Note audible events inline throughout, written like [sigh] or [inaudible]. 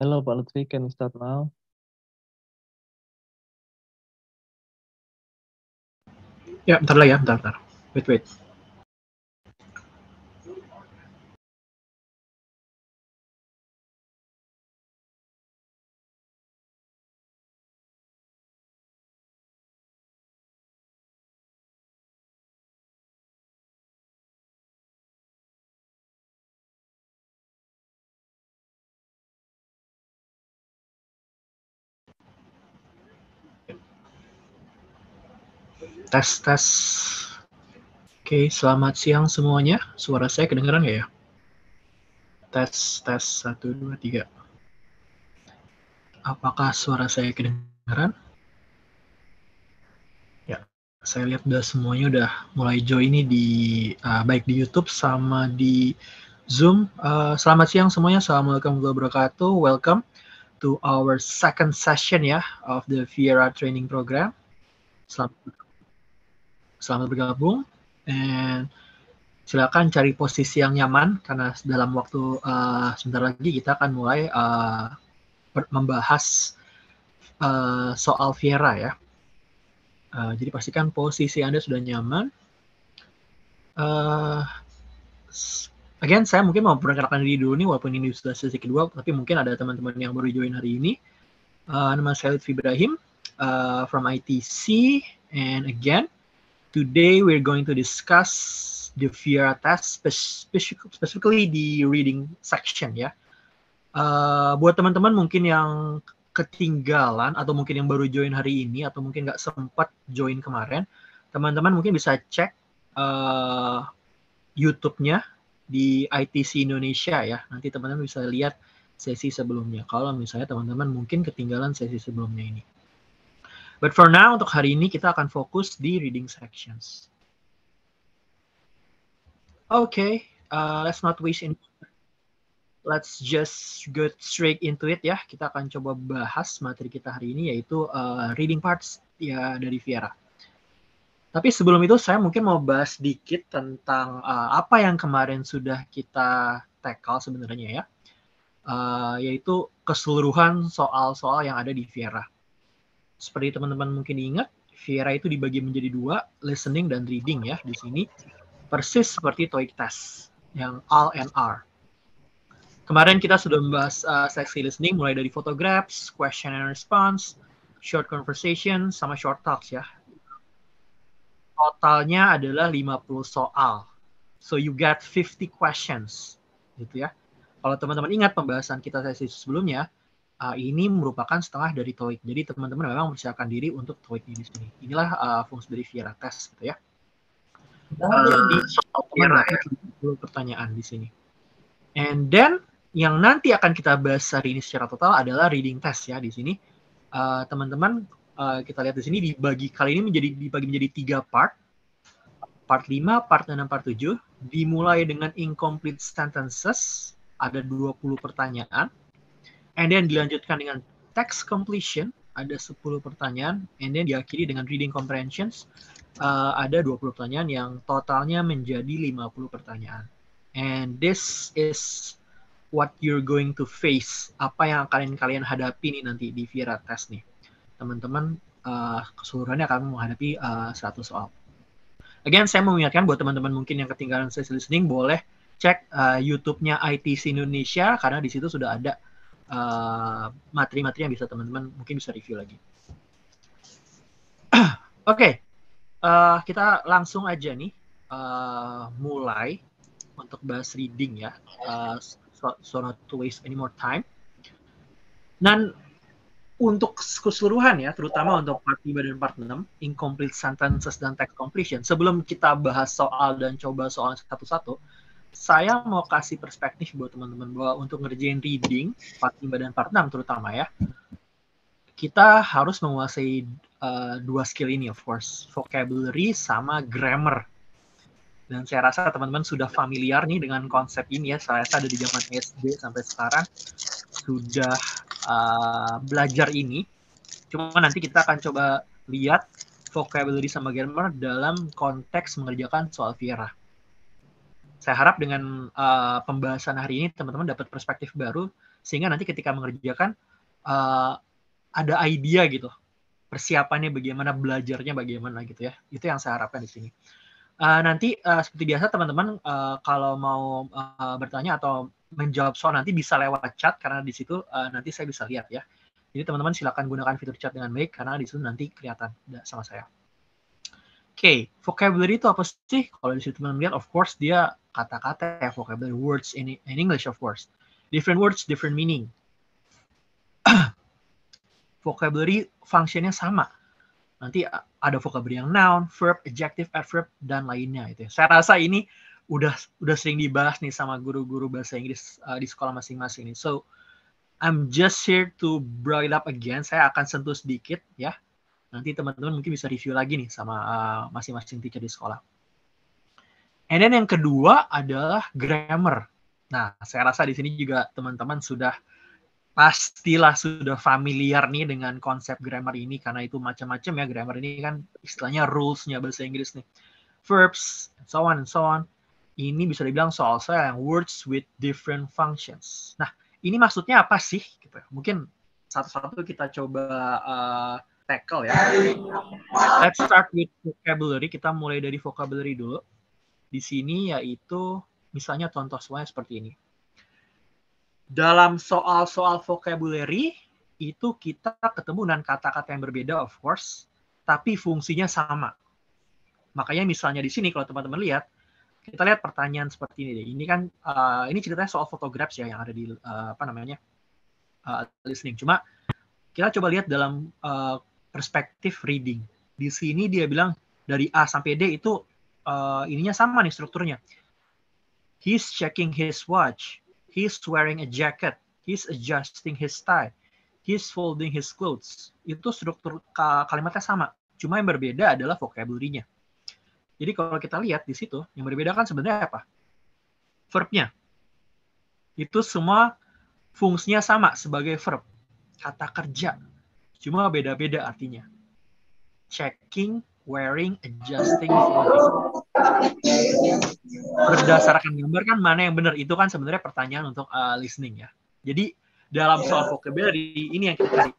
Hello, Pak Lutfi. Can we start now? Ya, bentar lah ya, bentar, bentar. Wait, wait. tes tes. Oke, selamat siang semuanya. Suara saya kedengeran nggak ya? Tes tes satu dua tiga. Apakah suara saya kedengeran? Ya, saya lihat udah semuanya udah mulai join ini di uh, baik di YouTube sama di Zoom. Uh, selamat siang semuanya. Assalamualaikum warahmatullahi wabarakatuh. Welcome to our second session ya of the Viera training program. Selamat selamat bergabung dan silakan cari posisi yang nyaman karena dalam waktu uh, sebentar lagi kita akan mulai uh, membahas uh, soal Viera ya. Uh, jadi pastikan posisi Anda sudah nyaman. Uh, again, saya mungkin mau perkenalkan diri dulu nih, walaupun ini sudah sesi kedua, tapi mungkin ada teman-teman yang baru join hari ini. Uh, nama saya Lutfi Ibrahim, uh, from ITC, and again, Today we're going to discuss the Fiera test, specifically the reading section ya. Uh, buat teman-teman mungkin yang ketinggalan atau mungkin yang baru join hari ini atau mungkin nggak sempat join kemarin, teman-teman mungkin bisa cek uh, YouTube-nya di ITC Indonesia ya. Nanti teman-teman bisa lihat sesi sebelumnya. Kalau misalnya teman-teman mungkin ketinggalan sesi sebelumnya ini. But for now, untuk hari ini kita akan fokus di reading sections. Okay, uh, let's not waste in let's just go straight into it ya. Kita akan coba bahas materi kita hari ini yaitu uh, reading parts ya dari Viera. Tapi sebelum itu saya mungkin mau bahas sedikit tentang uh, apa yang kemarin sudah kita tackle sebenarnya ya. Uh, yaitu keseluruhan soal-soal yang ada di Viera seperti teman-teman mungkin ingat, Viera itu dibagi menjadi dua, listening dan reading ya di sini. Persis seperti TOEIC test yang all and R. Kemarin kita sudah membahas uh, seksi listening mulai dari photographs, question and response, short conversation, sama short talks ya. Totalnya adalah 50 soal. So you get 50 questions gitu ya. Kalau teman-teman ingat pembahasan kita sesi sebelumnya, uh, ini merupakan setengah dari TOEIC. Jadi teman-teman memang mempersiapkan diri untuk TOEIC ini sini. Inilah uh, fungsi dari Viera Test gitu ya. uh, oh, jadi iya, eh, Viera ya. pertanyaan di sini. And then yang nanti akan kita bahas hari ini secara total adalah reading test ya di sini. Teman-teman uh, uh, kita lihat di sini dibagi kali ini menjadi dibagi menjadi tiga part. Part 5, part 6, part 7 dimulai dengan incomplete sentences, ada 20 pertanyaan and then dilanjutkan dengan text completion ada 10 pertanyaan and then diakhiri dengan reading comprehension uh, ada 20 pertanyaan yang totalnya menjadi 50 pertanyaan and this is what you're going to face apa yang kalian kalian hadapi nih nanti di Viera test nih teman-teman uh, keseluruhannya akan menghadapi uh, 100 soal again saya mengingatkan buat teman-teman mungkin yang ketinggalan sesi listening boleh cek uh, YouTube-nya ITC Indonesia karena di situ sudah ada Eh, materi-materi uh, yang bisa teman-teman mungkin bisa review lagi. [clears throat] Oke, okay. uh, eh, kita langsung aja nih uh, mulai untuk bahas reading ya. Uh, so, so not to waste any more time. Dan untuk keseluruhan ya, terutama untuk part 5 dan part 6, incomplete sentences dan text completion, sebelum kita bahas soal dan coba soal satu-satu, saya mau kasih perspektif buat teman-teman bahwa untuk ngerjain reading part 5 dan part 6 terutama ya kita harus menguasai uh, dua skill ini of course vocabulary sama grammar dan saya rasa teman-teman sudah familiar nih dengan konsep ini ya saya rasa dari zaman SD sampai sekarang sudah uh, belajar ini cuma nanti kita akan coba lihat vocabulary sama grammar dalam konteks mengerjakan soal Viera saya harap dengan uh, pembahasan hari ini teman-teman dapat perspektif baru sehingga nanti ketika mengerjakan uh, ada idea gitu. Persiapannya bagaimana, belajarnya bagaimana gitu ya. Itu yang saya harapkan di sini. Uh, nanti uh, seperti biasa teman-teman uh, kalau mau uh, bertanya atau menjawab soal nanti bisa lewat chat karena di situ uh, nanti saya bisa lihat ya. Jadi teman-teman silakan gunakan fitur chat dengan baik karena di situ nanti kelihatan sama saya. Oke, okay, vocabulary itu apa sih? Kalau di situ teman-teman lihat, of course dia kata-kata ya vocabulary words in, in English of course different words different meaning [clears throat] vocabulary fungsinya sama nanti ada vocabulary yang noun verb adjective adverb dan lainnya itu ya. saya rasa ini udah udah sering dibahas nih sama guru-guru bahasa Inggris uh, di sekolah masing-masing ini. so I'm just here to bring it up again saya akan sentuh sedikit ya nanti teman-teman mungkin bisa review lagi nih sama masing-masing uh, teacher di sekolah And then yang kedua adalah grammar. Nah, saya rasa di sini juga teman-teman sudah pastilah sudah familiar nih dengan konsep grammar ini karena itu macam-macam ya grammar ini kan istilahnya rules-nya bahasa Inggris nih. Verbs, and so on and so on. Ini bisa dibilang soal soal yang words with different functions. Nah, ini maksudnya apa sih? Gitu. Mungkin satu-satu kita coba uh, tackle ya. Let's start with vocabulary. Kita mulai dari vocabulary dulu di sini yaitu misalnya contoh soalnya seperti ini. Dalam soal-soal vocabulary itu kita ketemu dengan kata-kata yang berbeda of course, tapi fungsinya sama. Makanya misalnya di sini kalau teman-teman lihat, kita lihat pertanyaan seperti ini. deh Ini kan uh, ini ceritanya soal photographs ya yang ada di uh, apa namanya uh, listening. Cuma kita coba lihat dalam uh, perspektif reading. Di sini dia bilang dari A sampai D itu uh, ininya sama nih strukturnya. He's checking his watch. He's wearing a jacket. He's adjusting his tie. He's folding his clothes. Itu struktur kalimatnya sama. Cuma yang berbeda adalah vocabulary-nya. Jadi kalau kita lihat di situ, yang berbeda kan sebenarnya apa? Verb-nya. Itu semua fungsinya sama sebagai verb. Kata kerja. Cuma beda-beda artinya. Checking wearing, adjusting, folding. Berdasarkan gambar kan mana yang benar itu kan sebenarnya pertanyaan untuk uh, listening ya. Jadi dalam soal iya. vocabulary ini yang kita cari.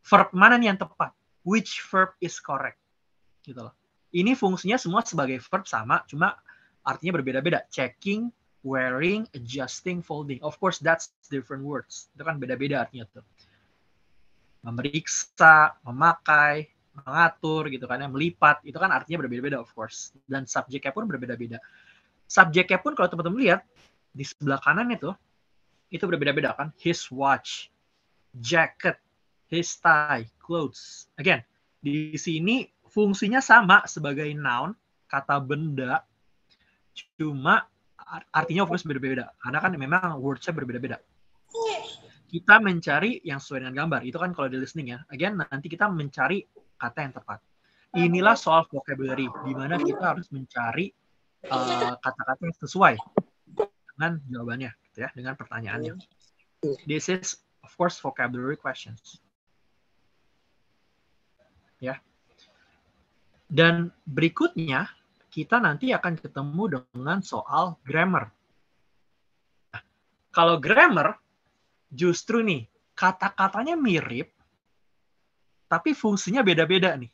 Verb mana nih yang tepat? Which verb is correct? Gitu loh. Ini fungsinya semua sebagai verb sama, cuma artinya berbeda-beda. Checking, wearing, adjusting, folding. Of course, that's different words. Itu kan beda-beda artinya tuh. Memeriksa, memakai, mengatur gitu kan, yang melipat itu kan artinya berbeda-beda of course dan subjeknya pun berbeda-beda. Subjeknya pun kalau teman-teman lihat di sebelah kanan itu itu berbeda-beda kan. His watch, jacket, his tie, clothes. Again, di sini fungsinya sama sebagai noun, kata benda, cuma artinya of course berbeda-beda karena kan memang wordsnya berbeda-beda kita mencari yang sesuai dengan gambar itu kan kalau di listening ya again nanti kita mencari kata yang tepat. Inilah soal vocabulary, di mana kita harus mencari eh, kata-kata uh, yang sesuai dengan jawabannya, gitu ya, dengan pertanyaannya. This is of course vocabulary questions. Ya. Dan berikutnya kita nanti akan ketemu dengan soal grammar. Nah, kalau grammar justru nih kata-katanya mirip tapi fungsinya beda-beda nih.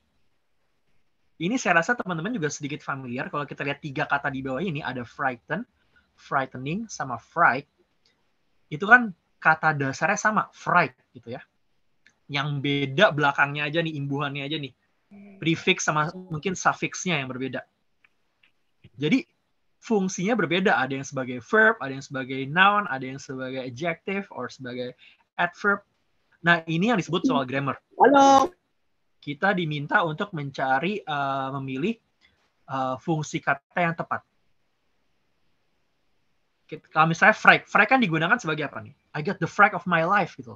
Ini saya rasa teman-teman juga sedikit familiar kalau kita lihat tiga kata di bawah ini ada frighten, frightening sama fright. Itu kan kata dasarnya sama, fright gitu ya. Yang beda belakangnya aja nih, imbuhannya aja nih. Prefix sama mungkin suffixnya yang berbeda. Jadi fungsinya berbeda, ada yang sebagai verb, ada yang sebagai noun, ada yang sebagai adjective or sebagai adverb Nah, ini yang disebut soal hmm. grammar. Halo. Kita diminta untuk mencari uh, memilih uh, fungsi kata yang tepat. Kalau misalnya frag, frag kan digunakan sebagai apa nih? I got the frag of my life gitu.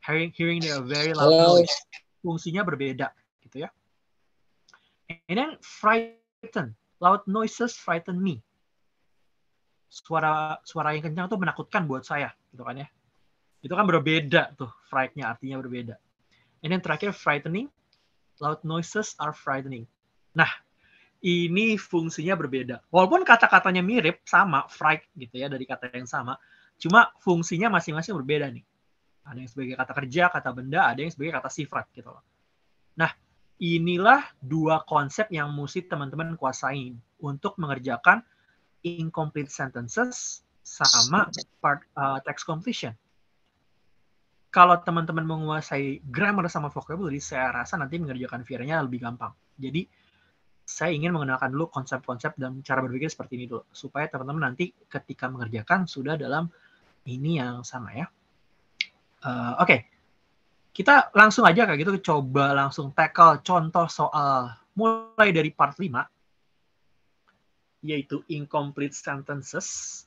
Hearing, hearing their very loud noise. Fungsinya berbeda gitu ya. And then frighten, loud noises frighten me. Suara suara yang kencang itu menakutkan buat saya gitu kan ya itu kan berbeda tuh, frightnya artinya berbeda. ini yang terakhir frightening, loud noises are frightening. Nah, ini fungsinya berbeda. Walaupun kata-katanya mirip, sama, fright gitu ya, dari kata yang sama. Cuma fungsinya masing-masing berbeda nih. Ada yang sebagai kata kerja, kata benda, ada yang sebagai kata sifat gitu loh. Nah, inilah dua konsep yang mesti teman-teman kuasain untuk mengerjakan incomplete sentences sama part uh, text completion kalau teman-teman menguasai grammar sama vocabulary, saya rasa nanti mengerjakan VR-nya lebih gampang. Jadi, saya ingin mengenalkan dulu konsep-konsep dan cara berpikir seperti ini dulu, supaya teman-teman nanti ketika mengerjakan sudah dalam ini yang sama ya. Uh, Oke, okay. kita langsung aja kayak gitu, coba langsung tackle contoh soal mulai dari part 5, yaitu incomplete sentences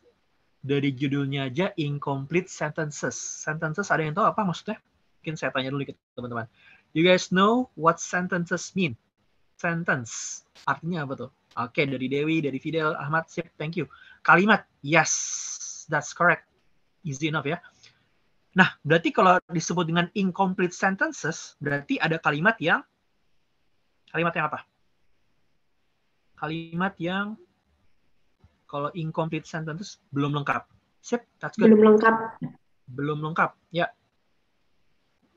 dari judulnya aja incomplete sentences. Sentences ada yang tahu apa maksudnya? Mungkin saya tanya dulu ke teman-teman. You guys know what sentences mean? Sentence artinya apa tuh? Oke, okay, dari Dewi, dari Fidel, Ahmad, sip, thank you. Kalimat, yes, that's correct. Easy enough ya. Nah, berarti kalau disebut dengan incomplete sentences, berarti ada kalimat yang, kalimat yang apa? Kalimat yang kalau incomplete sentence belum lengkap. Sip, that's good. Belum lengkap. Belum lengkap, ya. Yeah.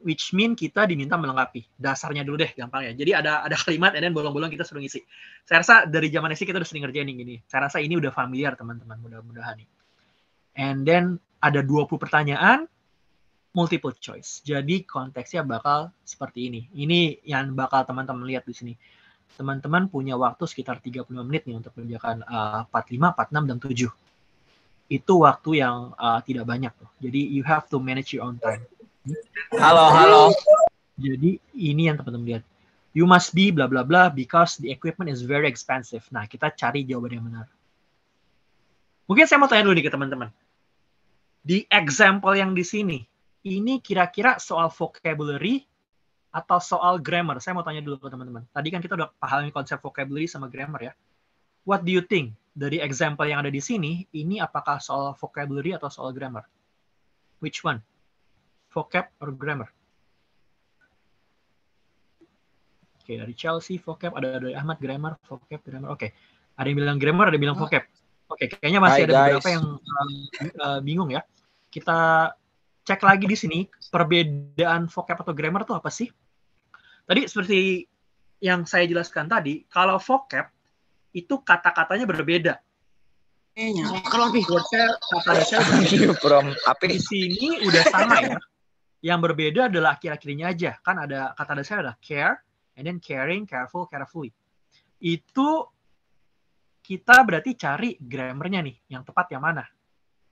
Which mean kita diminta melengkapi. Dasarnya dulu deh, gampang ya. Jadi ada ada kalimat, and then bolong-bolong kita suruh ngisi. Saya rasa dari zaman SD kita udah sering ngerjain yang gini. Saya rasa ini udah familiar, teman-teman. Mudah-mudahan nih. And then ada 20 pertanyaan, multiple choice. Jadi konteksnya bakal seperti ini. Ini yang bakal teman-teman lihat di sini teman-teman punya waktu sekitar 35 menit nih untuk mengerjakan uh, 45, 46, dan 7. Itu waktu yang uh, tidak banyak. Tuh. Jadi you have to manage your own time. Halo, halo. Jadi ini yang teman-teman lihat. You must be bla bla bla because the equipment is very expensive. Nah, kita cari jawaban yang benar. Mungkin saya mau tanya dulu nih ke teman-teman. Di example yang di sini, ini kira-kira soal vocabulary atau soal grammar? Saya mau tanya dulu ke teman-teman. Tadi kan kita udah pahami konsep vocabulary sama grammar ya. What do you think dari example yang ada di sini, ini apakah soal vocabulary atau soal grammar? Which one? Vocab or grammar? Oke, okay, dari Chelsea vocab, ada dari Ahmad grammar, vocab, grammar. Oke. Okay. Ada yang bilang grammar, ada yang bilang vocab. Oke, okay, kayaknya masih Hi, ada guys. beberapa yang uh, bingung ya. Kita cek lagi di sini perbedaan vocab atau grammar itu apa sih? Tadi seperti yang saya jelaskan tadi, kalau vocab itu kata-katanya berbeda. Kayaknya kalau wordnya kata-kata berbeda. Di ya? sini udah sama ya. Yang berbeda adalah akhir-akhirnya aja. Kan ada kata dasar adalah care, and then caring, careful, carefully. Itu kita berarti cari grammarnya nih, yang tepat yang mana.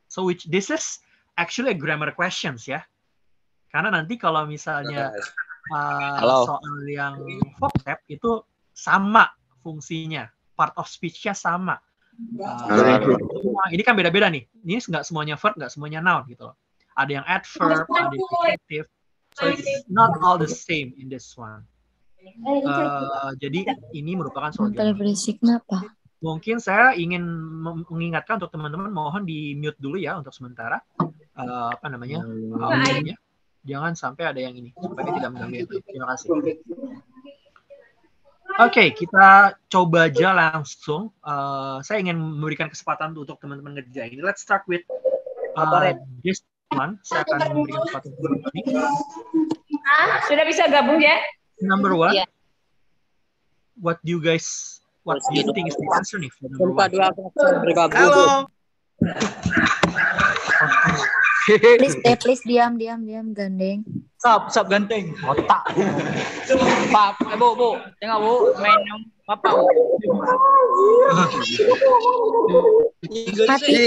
So which this is actually a grammar questions ya. Karena nanti kalau misalnya uh, soal yang vocab itu sama fungsinya, part of speech-nya sama. Uh, ini kan beda-beda nih. Ini nggak semuanya verb, nggak semuanya noun gitu loh. Ada yang adverb, ada yang adjective. So it's not all the same in this one. Uh, jadi ini merupakan soal Telebrisi kenapa? Mungkin saya ingin mengingatkan untuk teman-teman mohon di mute dulu ya untuk sementara uh, apa namanya audionya eh, jangan sampai ada yang ini supaya tidak mengganggu terima kasih Oke, okay, kita coba aja langsung. Uh, saya ingin memberikan kesempatan untuk teman-teman ngerjain Let's start with uh, this one. Saya akan memberikan kesempatan untuk ini. Ah, sudah bisa gabung ya? Number one. Yeah. What do you guys what do you think is the answer nih number one? Halo please deh, [laughs] please diam, diam, diam, gandeng. Sab sab gandeng. Otak. Pak, eh, bu, bu, tengok bu, main apa? Mati mati.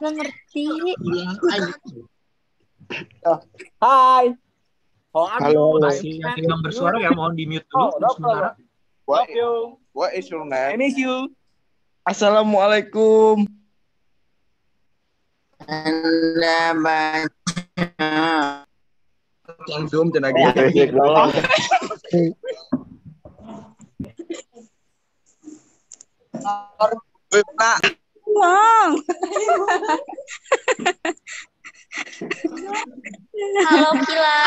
nggak ngerti. Hai. Oh, Halo, masih yang bersuara ya, mohon di mute dulu. Oh, sementara. What, what is your name? I miss you. Assalamualaikum. Anda baca. Zoom tenaga. Pak. Oh. Halo Kila.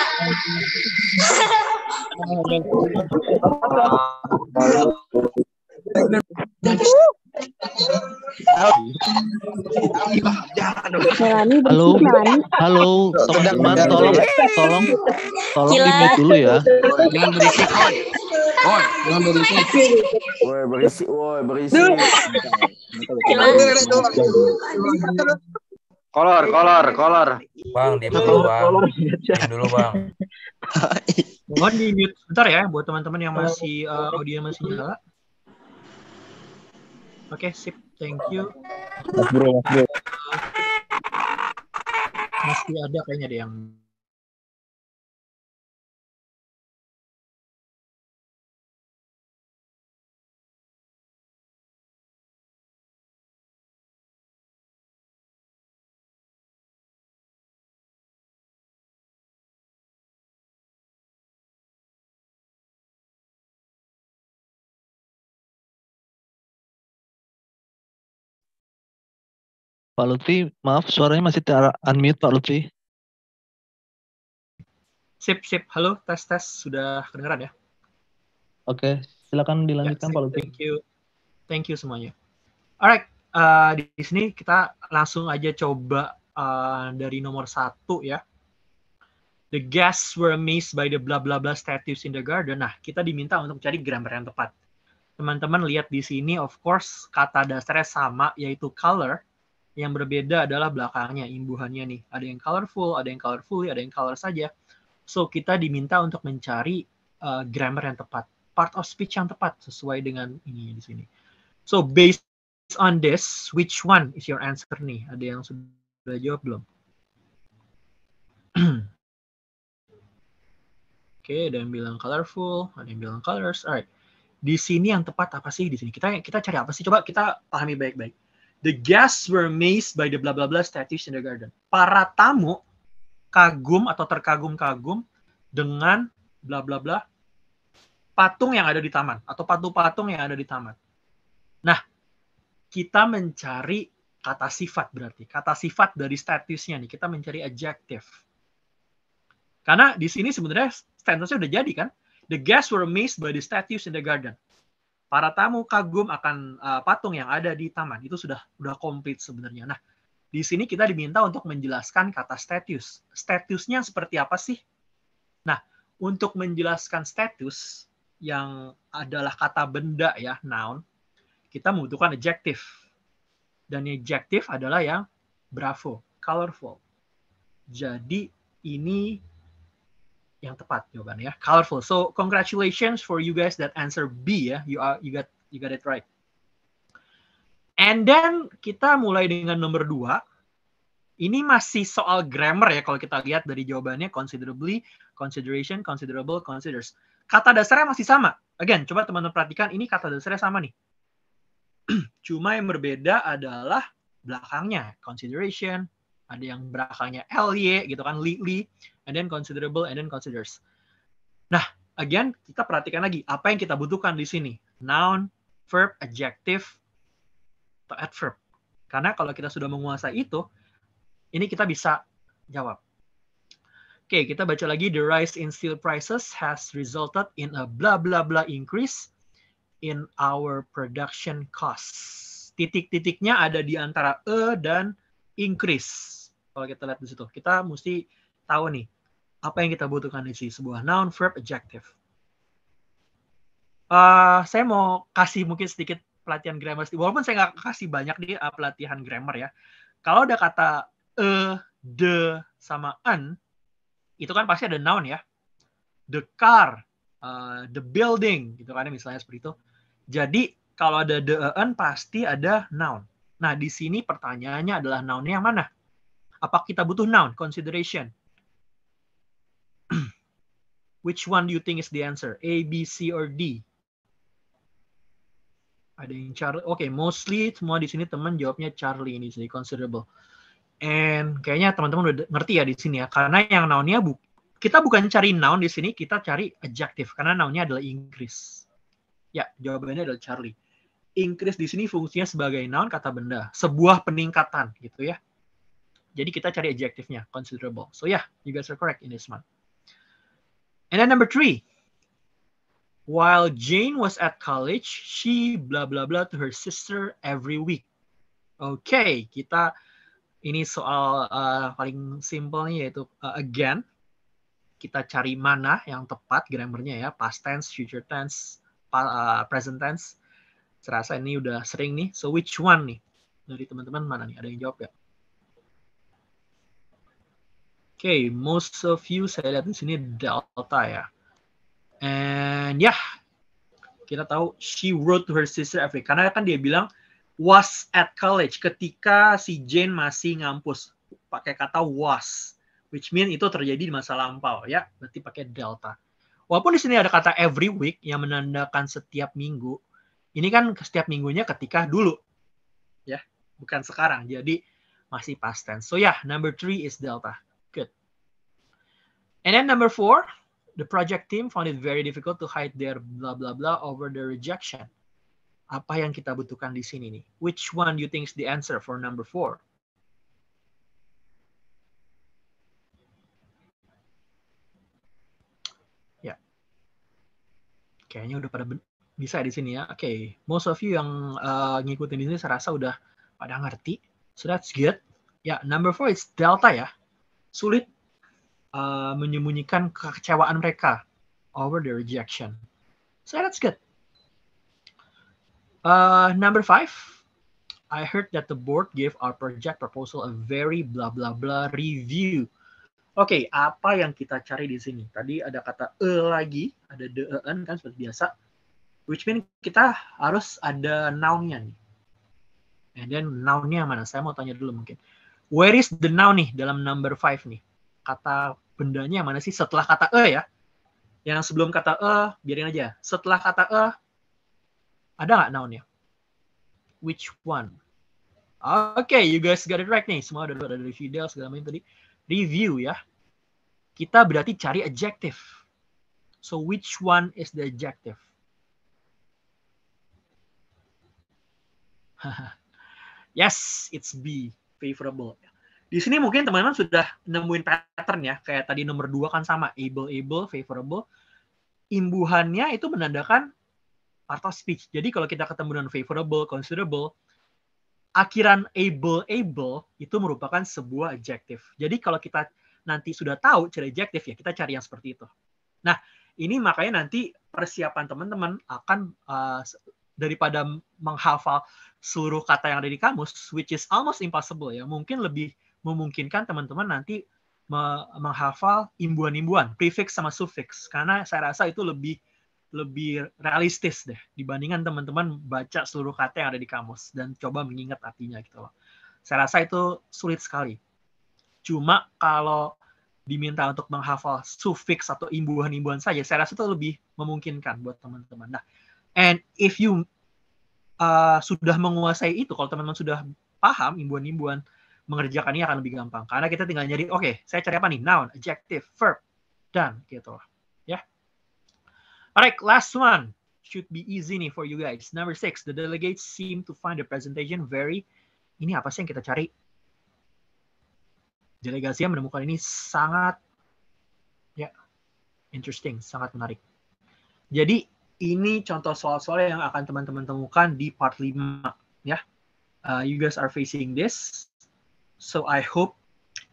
Halo. halo halo, halo, tolong tolong, tolong, tolong di mute dulu ya. Jangan berisik, oi, oi, jangan berisik. Woi berisik, woi berisik. Kolor, kolor, kolor. Bang, dia dulu bang, dulu bang. Mohon di mute bentar ya, buat teman-teman yang masih uh, audio masih nyala. Oke, okay, sip. Thank you. Mas Bro, Mas Bro. Masih ada kayaknya ada yang Pak Lutfi, maaf suaranya masih unmute Pak Lutfi. Sip, sip. Halo, tes tes sudah kedengeran ya? Oke, silakan dilanjutkan ya, Pak Lutfi. Thank you. Thank you semuanya. Alright, uh, di sini kita langsung aja coba uh, dari nomor satu ya. The guests were missed by the blah blah blah statues in the garden. Nah, kita diminta untuk cari grammar yang tepat. Teman-teman lihat di sini, of course, kata dasarnya sama, yaitu color yang berbeda adalah belakangnya, imbuhannya nih. Ada yang colorful, ada yang colorful, ada yang color saja. So kita diminta untuk mencari uh, grammar yang tepat, part of speech yang tepat sesuai dengan ini di sini. So based on this, which one is your answer nih? Ada yang sudah jawab belum? [clears throat] Oke, okay, ada yang bilang colorful, ada yang bilang colors. Alright. Di sini yang tepat apa sih di sini? Kita kita cari apa sih? Coba kita pahami baik-baik. The guests were amazed by the blah blah blah statues in the garden. Para tamu kagum atau terkagum-kagum dengan blah blah blah patung yang ada di taman atau patung-patung yang ada di taman. Nah, kita mencari kata sifat berarti. Kata sifat dari statusnya nih, kita mencari adjective. Karena di sini sebenarnya statusnya udah jadi kan. The guests were amazed by the statues in the garden para tamu kagum akan uh, patung yang ada di taman itu sudah sudah komplit sebenarnya. Nah, di sini kita diminta untuk menjelaskan kata status. Statusnya seperti apa sih? Nah, untuk menjelaskan status yang adalah kata benda ya, noun, kita membutuhkan adjective. Dan adjective adalah yang bravo, colorful. Jadi ini yang tepat jawabannya. Ya. Colorful. So congratulations for you guys that answer B ya. You are you got you got it right. And then kita mulai dengan nomor dua. Ini masih soal grammar ya kalau kita lihat dari jawabannya considerably, consideration, considerable, considers. Kata dasarnya masih sama. Again, coba teman-teman perhatikan ini kata dasarnya sama nih. [clears throat] Cuma yang berbeda adalah belakangnya, consideration, ada yang belakangnya ly gitu kan li li and then considerable and then considers nah again kita perhatikan lagi apa yang kita butuhkan di sini noun verb adjective atau adverb karena kalau kita sudah menguasai itu ini kita bisa jawab Oke, kita baca lagi. The rise in steel prices has resulted in a blah blah blah increase in our production costs. Titik-titiknya ada di antara e dan increase kalau kita lihat di situ. Kita mesti tahu nih apa yang kita butuhkan di sini sebuah noun, verb, adjective. Uh, saya mau kasih mungkin sedikit pelatihan grammar, walaupun saya nggak kasih banyak di uh, ah, pelatihan grammar ya. Kalau ada kata e, the, sama an, itu kan pasti ada noun ya. The car, uh, the building, gitu kan ya, misalnya seperti itu. Jadi kalau ada the e, an pasti ada noun. Nah di sini pertanyaannya adalah nounnya yang mana? Apa kita butuh noun, consideration? [clears throat] Which one do you think is the answer? A, B, C, or D? Ada yang Charlie. Oke, okay, mostly semua di sini teman jawabnya Charlie ini sini considerable. And kayaknya teman-teman udah ngerti ya di sini ya. Karena yang nounnya bu kita bukan cari noun di sini, kita cari adjective karena nounnya adalah increase. Ya, jawabannya adalah Charlie increase di sini fungsinya sebagai noun kata benda, sebuah peningkatan gitu ya. Jadi kita cari adjektifnya, considerable. So yeah, you guys are correct in this one. And then number three, while Jane was at college, she blah blah blah to her sister every week. okay, kita ini soal uh, paling simpelnya yaitu uh, again. Kita cari mana yang tepat grammarnya ya, past tense, future tense, pa, uh, present tense. Serasa ini udah sering nih. So which one nih? Dari teman-teman mana nih? Ada yang jawab ya? okay, most of you saya lihat di sini Delta ya. And ya, yeah, kita tahu she wrote to her sister every karena kan dia bilang was at college ketika si Jane masih ngampus pakai kata was which mean itu terjadi di masa lampau ya berarti pakai delta walaupun di sini ada kata every week yang menandakan setiap minggu ini kan setiap minggunya ketika dulu ya bukan sekarang jadi masih past tense so ya yeah, number three is delta And then number four, the project team found it very difficult to hide their blah blah blah over the rejection. Apa yang kita butuhkan di sini nih? Which one you think is the answer for number four? Ya, yeah. kayaknya udah pada bisa di sini ya. Oke, okay. most of you yang uh, ngikutin di sini saya rasa udah pada ngerti. So that's good. Ya, yeah, number four is delta ya. Sulit Uh, menyembunyikan kekecewaan mereka over the rejection. So that's good. Uh, number five, I heard that the board gave our project proposal a very blah blah blah review. Oke, okay, apa yang kita cari di sini? Tadi ada kata e lagi, ada de e -en, kan seperti biasa. Which mean kita harus ada noun-nya nih. And then noun-nya mana? Saya mau tanya dulu mungkin. Where is the noun nih dalam number five nih? Kata bendanya mana sih setelah kata e ya? Yang sebelum kata e biarin aja. Setelah kata e ada nggak nounnya? Which one? Oke, okay, you guys got it right nih. Semua ada dari video segala macam tadi. Review ya. Kita berarti cari adjective. So which one is the adjective? [laughs] yes, it's B, favorable di sini mungkin teman-teman sudah nemuin pattern ya kayak tadi nomor dua kan sama able able favorable imbuhannya itu menandakan part of speech jadi kalau kita ketemu dengan favorable considerable akhiran able able itu merupakan sebuah adjective jadi kalau kita nanti sudah tahu ciri adjective ya kita cari yang seperti itu nah ini makanya nanti persiapan teman-teman akan uh, daripada menghafal seluruh kata yang ada di kamus which is almost impossible ya mungkin lebih memungkinkan teman-teman nanti menghafal imbuan-imbuan, prefix sama suffix. Karena saya rasa itu lebih lebih realistis deh dibandingkan teman-teman baca seluruh kata yang ada di kamus dan coba mengingat artinya gitu loh. Saya rasa itu sulit sekali. Cuma kalau diminta untuk menghafal suffix atau imbuhan-imbuhan saja, saya rasa itu lebih memungkinkan buat teman-teman. Nah, and if you uh, sudah menguasai itu, kalau teman-teman sudah paham imbuhan-imbuhan mengerjakannya akan lebih gampang karena kita tinggal nyari oke okay, saya cari apa nih noun adjective verb dan gitu ya yeah. alright last one should be easy nih for you guys number six the delegates seem to find the presentation very ini apa sih yang kita cari delegasi yang menemukan ini sangat ya yeah, interesting sangat menarik jadi ini contoh soal-soal yang akan teman-teman temukan di part 5 ya yeah. uh, you guys are facing this So I hope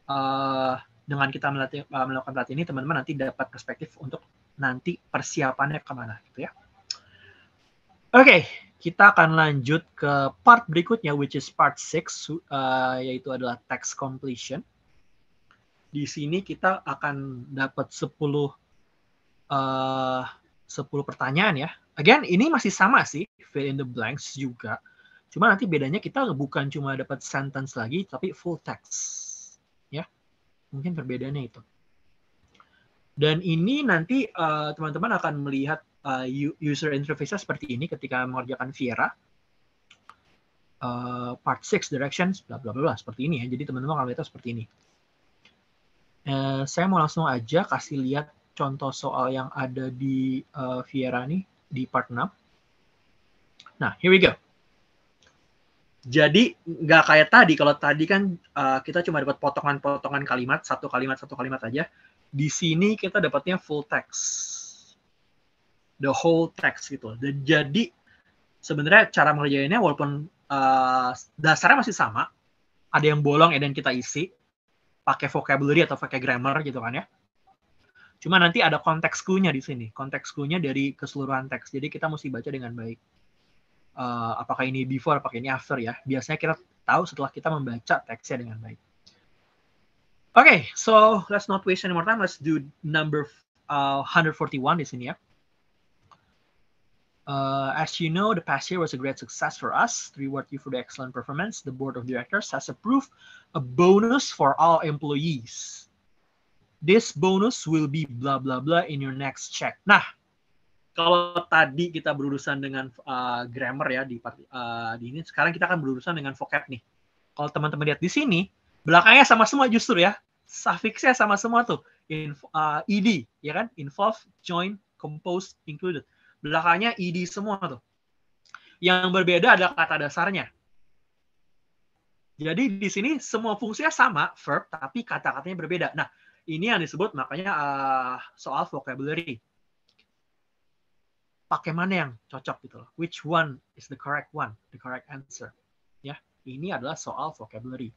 uh, dengan kita melatih, uh, melakukan pelatihan ini teman-teman nanti dapat perspektif untuk nanti persiapannya kemana gitu ya. Oke, okay, kita akan lanjut ke part berikutnya which is part six uh, yaitu adalah text completion. Di sini kita akan dapat 10 uh, sepuluh pertanyaan ya. Again, ini masih sama sih, fill in the blanks juga. Cuma nanti bedanya kita bukan cuma dapat sentence lagi, tapi full text. Ya, mungkin perbedaannya itu. Dan ini nanti eh, teman-teman uh, akan melihat uh, user interface seperti ini ketika mengerjakan Viera. Uh, eh, part 6 directions bla bla bla seperti ini ya. Jadi teman-teman akan lihat seperti ini. Uh, saya mau langsung aja kasih lihat contoh soal yang ada di uh, Viera nih di part 6. Nah, here we go jadi nggak kayak tadi kalau tadi kan uh, kita cuma dapat potongan-potongan kalimat satu kalimat satu kalimat aja di sini kita dapatnya full text the whole text gitu Dan jadi sebenarnya cara mengerjainnya walaupun uh, dasarnya masih sama ada yang bolong ya dan kita isi pakai vocabulary atau pakai grammar gitu kan ya cuma nanti ada konteks clue-nya di sini konteks clue-nya dari keseluruhan teks jadi kita mesti baca dengan baik uh, apakah ini before, apakah ini after ya. Biasanya kita tahu setelah kita membaca teksnya dengan baik. Oke, okay, so let's not waste any more time. Let's do number uh, 141 di sini ya. Uh, as you know, the past year was a great success for us. To reward you for the excellent performance, the board of directors has approved a bonus for all employees. This bonus will be blah blah blah in your next check. Nah, kalau tadi kita berurusan dengan uh, grammar ya di, uh, di ini, sekarang kita akan berurusan dengan vocab nih. Kalau teman-teman lihat di sini, belakangnya sama semua justru ya, suffixnya sama semua tuh, In, uh, eh, ed ya kan, involve, join, compose, included. Belakangnya ed semua tuh. Yang berbeda adalah kata dasarnya. Jadi di sini semua fungsinya sama verb tapi kata-katanya berbeda. Nah, ini yang disebut makanya uh, soal vocabulary pakai mana yang cocok gitu loh. Which one is the correct one, the correct answer. Ya, ini adalah soal vocabulary.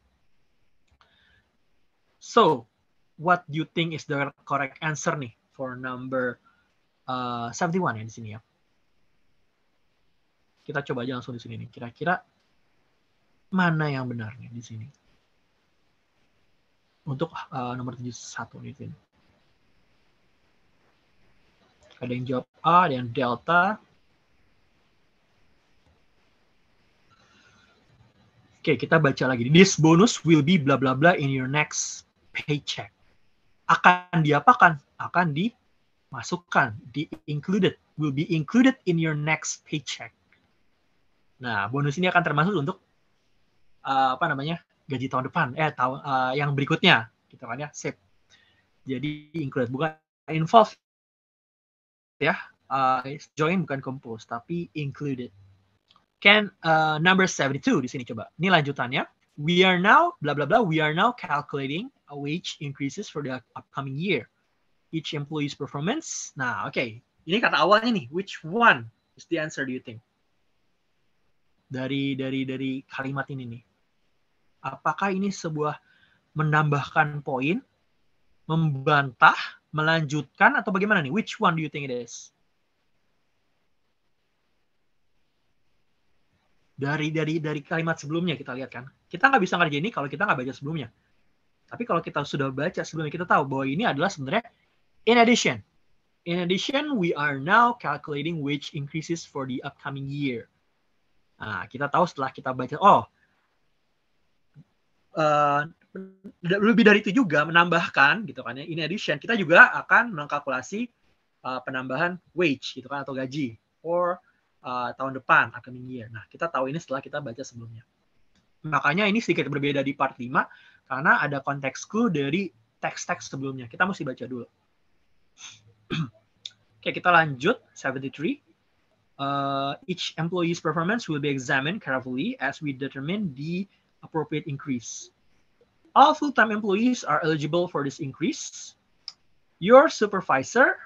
So, what do you think is the correct answer nih for number uh, 71 ya di sini ya. Kita coba aja langsung di sini nih. Kira-kira mana yang benarnya di sini? Untuk uh, nomor 71 nih di sini. Ada yang jawab A, ada yang delta. Oke, kita baca lagi. This bonus will be bla bla bla in your next paycheck. Akan diapakan? Akan dimasukkan, di included, will be included in your next paycheck. Nah, bonus ini akan termasuk untuk uh, apa namanya? gaji tahun depan, eh tahun uh, yang berikutnya, kita gitu kan ya, sip. Jadi include bukan involved ya. Uh, join bukan compose tapi included. Can uh, number 72 di sini coba. Ini lanjutannya. We are now bla bla bla we are now calculating wage increases for the upcoming year. Each employee's performance. Nah, oke. Okay. Ini kata awalnya nih, which one is the answer do you think? Dari dari dari kalimat ini nih. Apakah ini sebuah menambahkan poin, membantah melanjutkan atau bagaimana nih? Which one do you think it is? Dari dari dari kalimat sebelumnya kita lihat kan, kita nggak bisa ngerjain ini kalau kita nggak baca sebelumnya. Tapi kalau kita sudah baca sebelumnya kita tahu bahwa ini adalah sebenarnya in addition. In addition, we are now calculating wage increases for the upcoming year. Nah, kita tahu setelah kita baca, oh, uh, lebih dari itu juga menambahkan gitu kan ya in addition kita juga akan mengkalkulasi uh, penambahan wage gitu kan atau gaji for uh, tahun depan upcoming year. Nah, kita tahu ini setelah kita baca sebelumnya. Makanya ini sedikit berbeda di part 5 karena ada konteks clue dari teks-teks sebelumnya. Kita mesti baca dulu. [clears throat] Oke, kita lanjut 73. Uh, each employee's performance will be examined carefully as we determine the appropriate increase. All full-time employees are eligible for this increase. Your supervisor.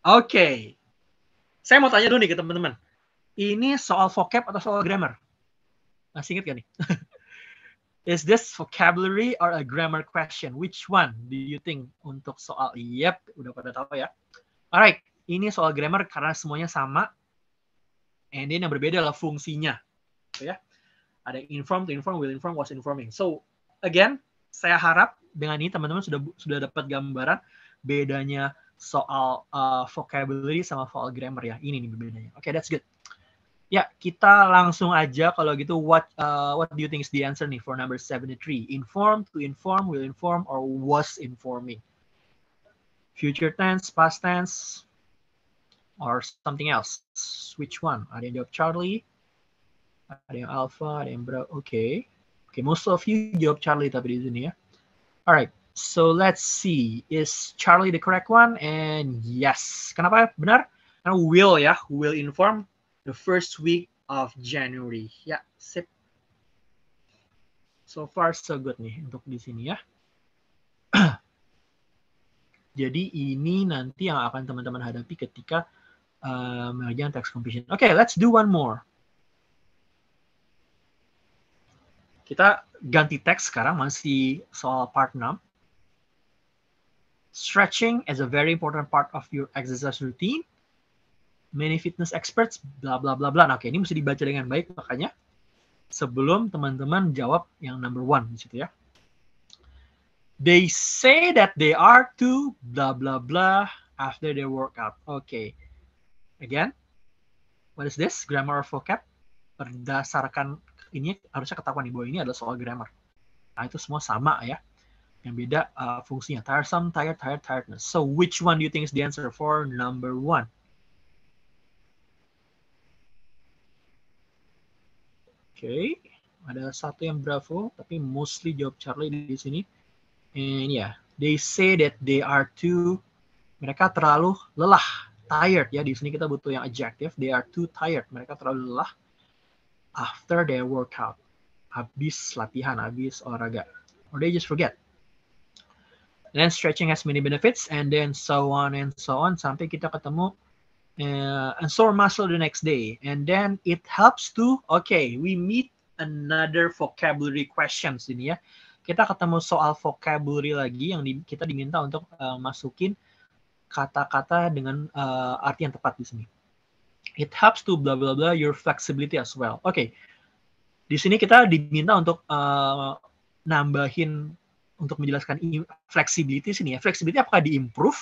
Oke. Okay. Saya mau tanya dulu nih ke teman-teman. Ini soal vocab atau soal grammar? Masih ingat gak nih? [laughs] Is this vocabulary or a grammar question? Which one do you think untuk soal? Yep, udah pada tahu ya. Alright, ini soal grammar karena semuanya sama. And then yang berbeda adalah fungsinya. Gitu ya. Ada inform, to inform, will inform, was informing. So, again saya harap dengan ini teman-teman sudah sudah dapat gambaran bedanya soal uh, vocabulary sama soal grammar ya. Ini nih bedanya. Oke, okay, that's good. Ya, kita langsung aja kalau gitu what uh, what do you think is the answer nih for number 73? Inform, to inform, will inform or was informing. Future tense, past tense or something else. Which one? Ada yang jawab Charlie? Ada yang Alpha, ada yang Bro. Oke. Okay. Okay, most of you jawab Charlie tapi di sini ya. Alright, so let's see. Is Charlie the correct one? And yes. Kenapa? Benar? Karena will ya, will inform the first week of January. Ya, sip. So far so good nih untuk di sini ya. [clears throat] Jadi ini nanti yang akan teman-teman hadapi ketika uh, mengerjakan text completion. Oke, okay, let's do one more. Kita ganti teks sekarang masih soal part 6. Stretching is a very important part of your exercise routine. Many fitness experts bla bla bla bla. Nah, oke, ini mesti dibaca dengan baik makanya sebelum teman-teman jawab yang number one di situ ya. They say that they are to bla bla bla after their workout. Oke. Okay. Again, what is this? Grammar or vocab? Berdasarkan ini harusnya ketahuan nih bahwa ini adalah soal grammar. Nah, itu semua sama ya. Yang beda uh, fungsinya. Tiresome, tired, tired, tiredness. So, which one do you think is the answer for number one? Oke, okay. ada satu yang bravo, tapi mostly jawab Charlie di sini. And yeah, they say that they are too, mereka terlalu lelah, tired ya. Di sini kita butuh yang adjective, they are too tired, mereka terlalu lelah after their workout. Habis latihan, habis olahraga. Or they just forget. And then stretching has many benefits and then so on and so on sampai kita ketemu uh, and sore muscle the next day. And then it helps to, okay, we meet another vocabulary questions ini ya. Kita ketemu soal vocabulary lagi yang di, kita diminta untuk uh, masukin kata-kata dengan uh, arti yang tepat di sini it helps to bla bla bla your flexibility as well. Oke, okay. di sini kita diminta untuk uh, nambahin untuk menjelaskan flexibility sini ya. Flexibility apakah di improve,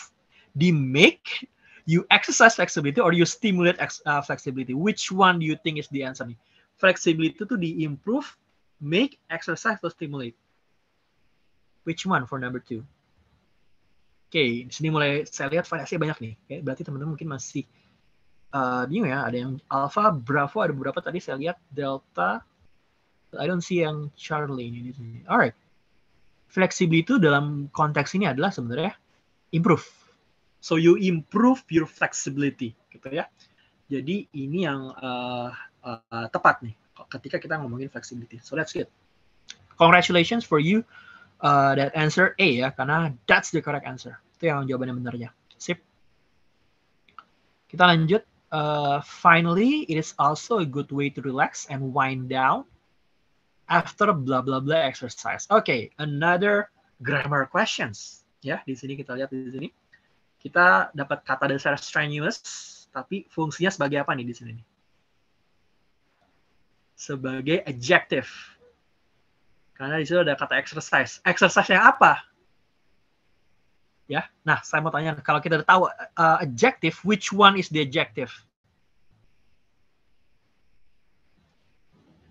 di make, you exercise flexibility or you stimulate uh, flexibility? Which one do you think is the answer nih? Flexibility itu di improve, make, exercise, atau stimulate? Which one for number two? Oke, okay, di sini mulai saya lihat variasi banyak nih. Okay, berarti teman-teman mungkin masih Eh, bingung ya, ada yang Alpha, Bravo, ada beberapa tadi saya lihat Delta, I don't see yang Charlie ini. Alright, flexibility itu dalam konteks ini adalah sebenarnya improve. So you improve your flexibility, gitu ya. Jadi ini yang uh, uh, tepat nih ketika kita ngomongin flexibility. So let's get. Congratulations for you uh, that answer A ya, karena that's the correct answer. Itu yang jawabannya benernya. Sip. Kita lanjut. Uh, finally, it is also a good way to relax and wind down after blah blah blah exercise. Okay, another grammar questions. Ya, di sini kita lihat di sini. Kita dapat kata dasar strenuous, tapi fungsinya sebagai apa nih di sini? Sebagai adjective. Karena di sini ada kata exercise. Exercise yang apa? ya. Nah, saya mau tanya kalau kita udah tahu uh, adjective, which one is the adjective?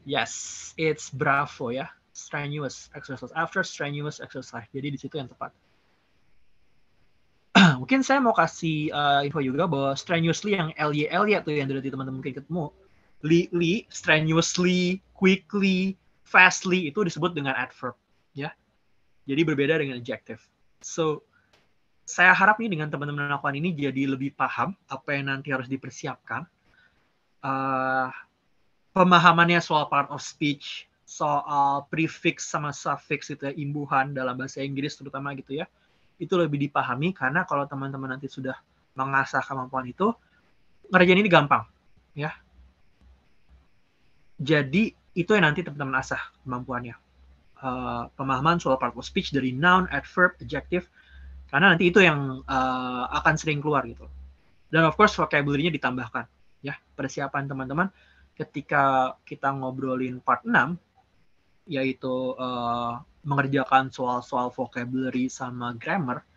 Yes, it's bravo ya. Strenuous exercise after strenuous exercise. Jadi di situ yang tepat. [clears throat] Mungkin saya mau kasih uh, info juga bahwa strenuously yang L-Y-L ya tuh yang dari teman-teman mungkin ketemu. Li li strenuously, quickly, fastly itu disebut dengan adverb ya. Jadi berbeda dengan adjective. So saya harap nih dengan teman-teman lakukan ini jadi lebih paham apa yang nanti harus dipersiapkan. Uh, pemahamannya soal part of speech, soal prefix sama suffix itu ya, imbuhan dalam bahasa Inggris terutama gitu ya. Itu lebih dipahami karena kalau teman-teman nanti sudah mengasah kemampuan itu, ngerjain ini gampang ya. Jadi itu yang nanti teman-teman asah kemampuannya. Uh, pemahaman soal part of speech dari noun, adverb, adjective, karena nanti itu yang uh, akan sering keluar gitu dan of course vocabulary-nya ditambahkan ya persiapan teman-teman ketika kita ngobrolin part 6 yaitu uh, mengerjakan soal-soal vocabulary sama grammar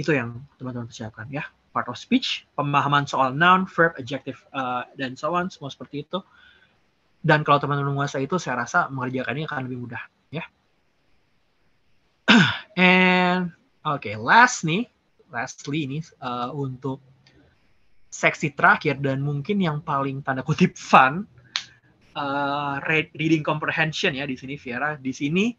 itu yang teman-teman persiapkan ya part of speech pemahaman soal noun verb adjective uh, dan so on semua seperti itu dan kalau teman-teman menguasai itu saya rasa mengerjakannya akan lebih mudah ya [clears throat] and Oke, okay, last nih, lastly ini uh, untuk seksi terakhir dan mungkin yang paling tanda kutip fun uh, reading comprehension ya di sini Viera. Di sini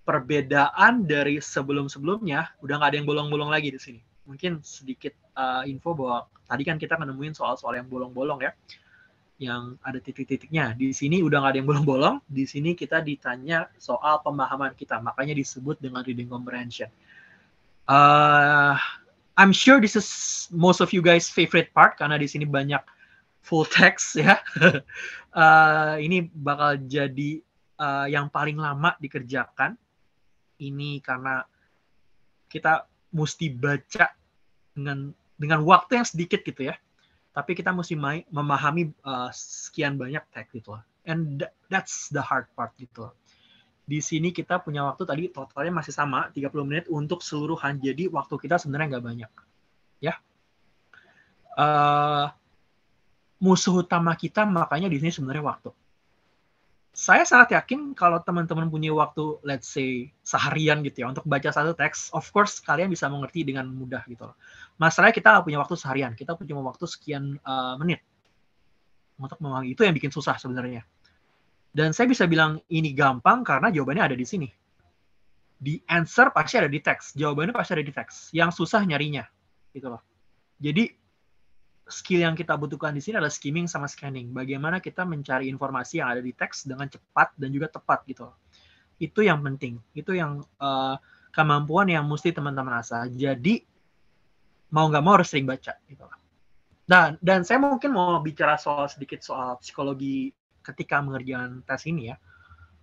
perbedaan dari sebelum-sebelumnya udah nggak ada yang bolong-bolong lagi di sini. Mungkin sedikit uh, info bahwa tadi kan kita menemuin soal-soal yang bolong-bolong ya, yang ada titik-titiknya. Di sini udah nggak ada yang bolong-bolong. Di sini kita ditanya soal pemahaman kita, makanya disebut dengan reading comprehension Uh, I'm sure this is most of you guys favorite part karena di sini banyak full text ya. [laughs] uh, ini bakal jadi uh, yang paling lama dikerjakan. Ini karena kita mesti baca dengan dengan waktu yang sedikit gitu ya. Tapi kita mesti memahami uh, sekian banyak teks gitu lah And that's the hard part gitu loh di sini kita punya waktu tadi totalnya masih sama 30 menit untuk seluruhan. Jadi waktu kita sebenarnya nggak banyak. Ya. Uh, musuh utama kita makanya di sini sebenarnya waktu. Saya sangat yakin kalau teman-teman punya waktu, let's say seharian gitu ya, untuk baca satu teks, of course kalian bisa mengerti dengan mudah gitu loh. Masalahnya kita nggak punya waktu seharian, kita punya waktu sekian uh, menit untuk memahami. Itu yang bikin susah sebenarnya. Dan saya bisa bilang ini gampang karena jawabannya ada di sini. Di answer pasti ada di teks, jawabannya pasti ada di teks. Yang susah nyarinya, gitu loh. Jadi skill yang kita butuhkan di sini adalah skimming sama scanning. Bagaimana kita mencari informasi yang ada di teks dengan cepat dan juga tepat gitu. Itu yang penting. Itu yang uh, kemampuan yang mesti teman-teman asah. Jadi mau nggak mau harus sering baca gitu. Nah, dan saya mungkin mau bicara soal sedikit soal psikologi ketika mengerjakan tes ini ya.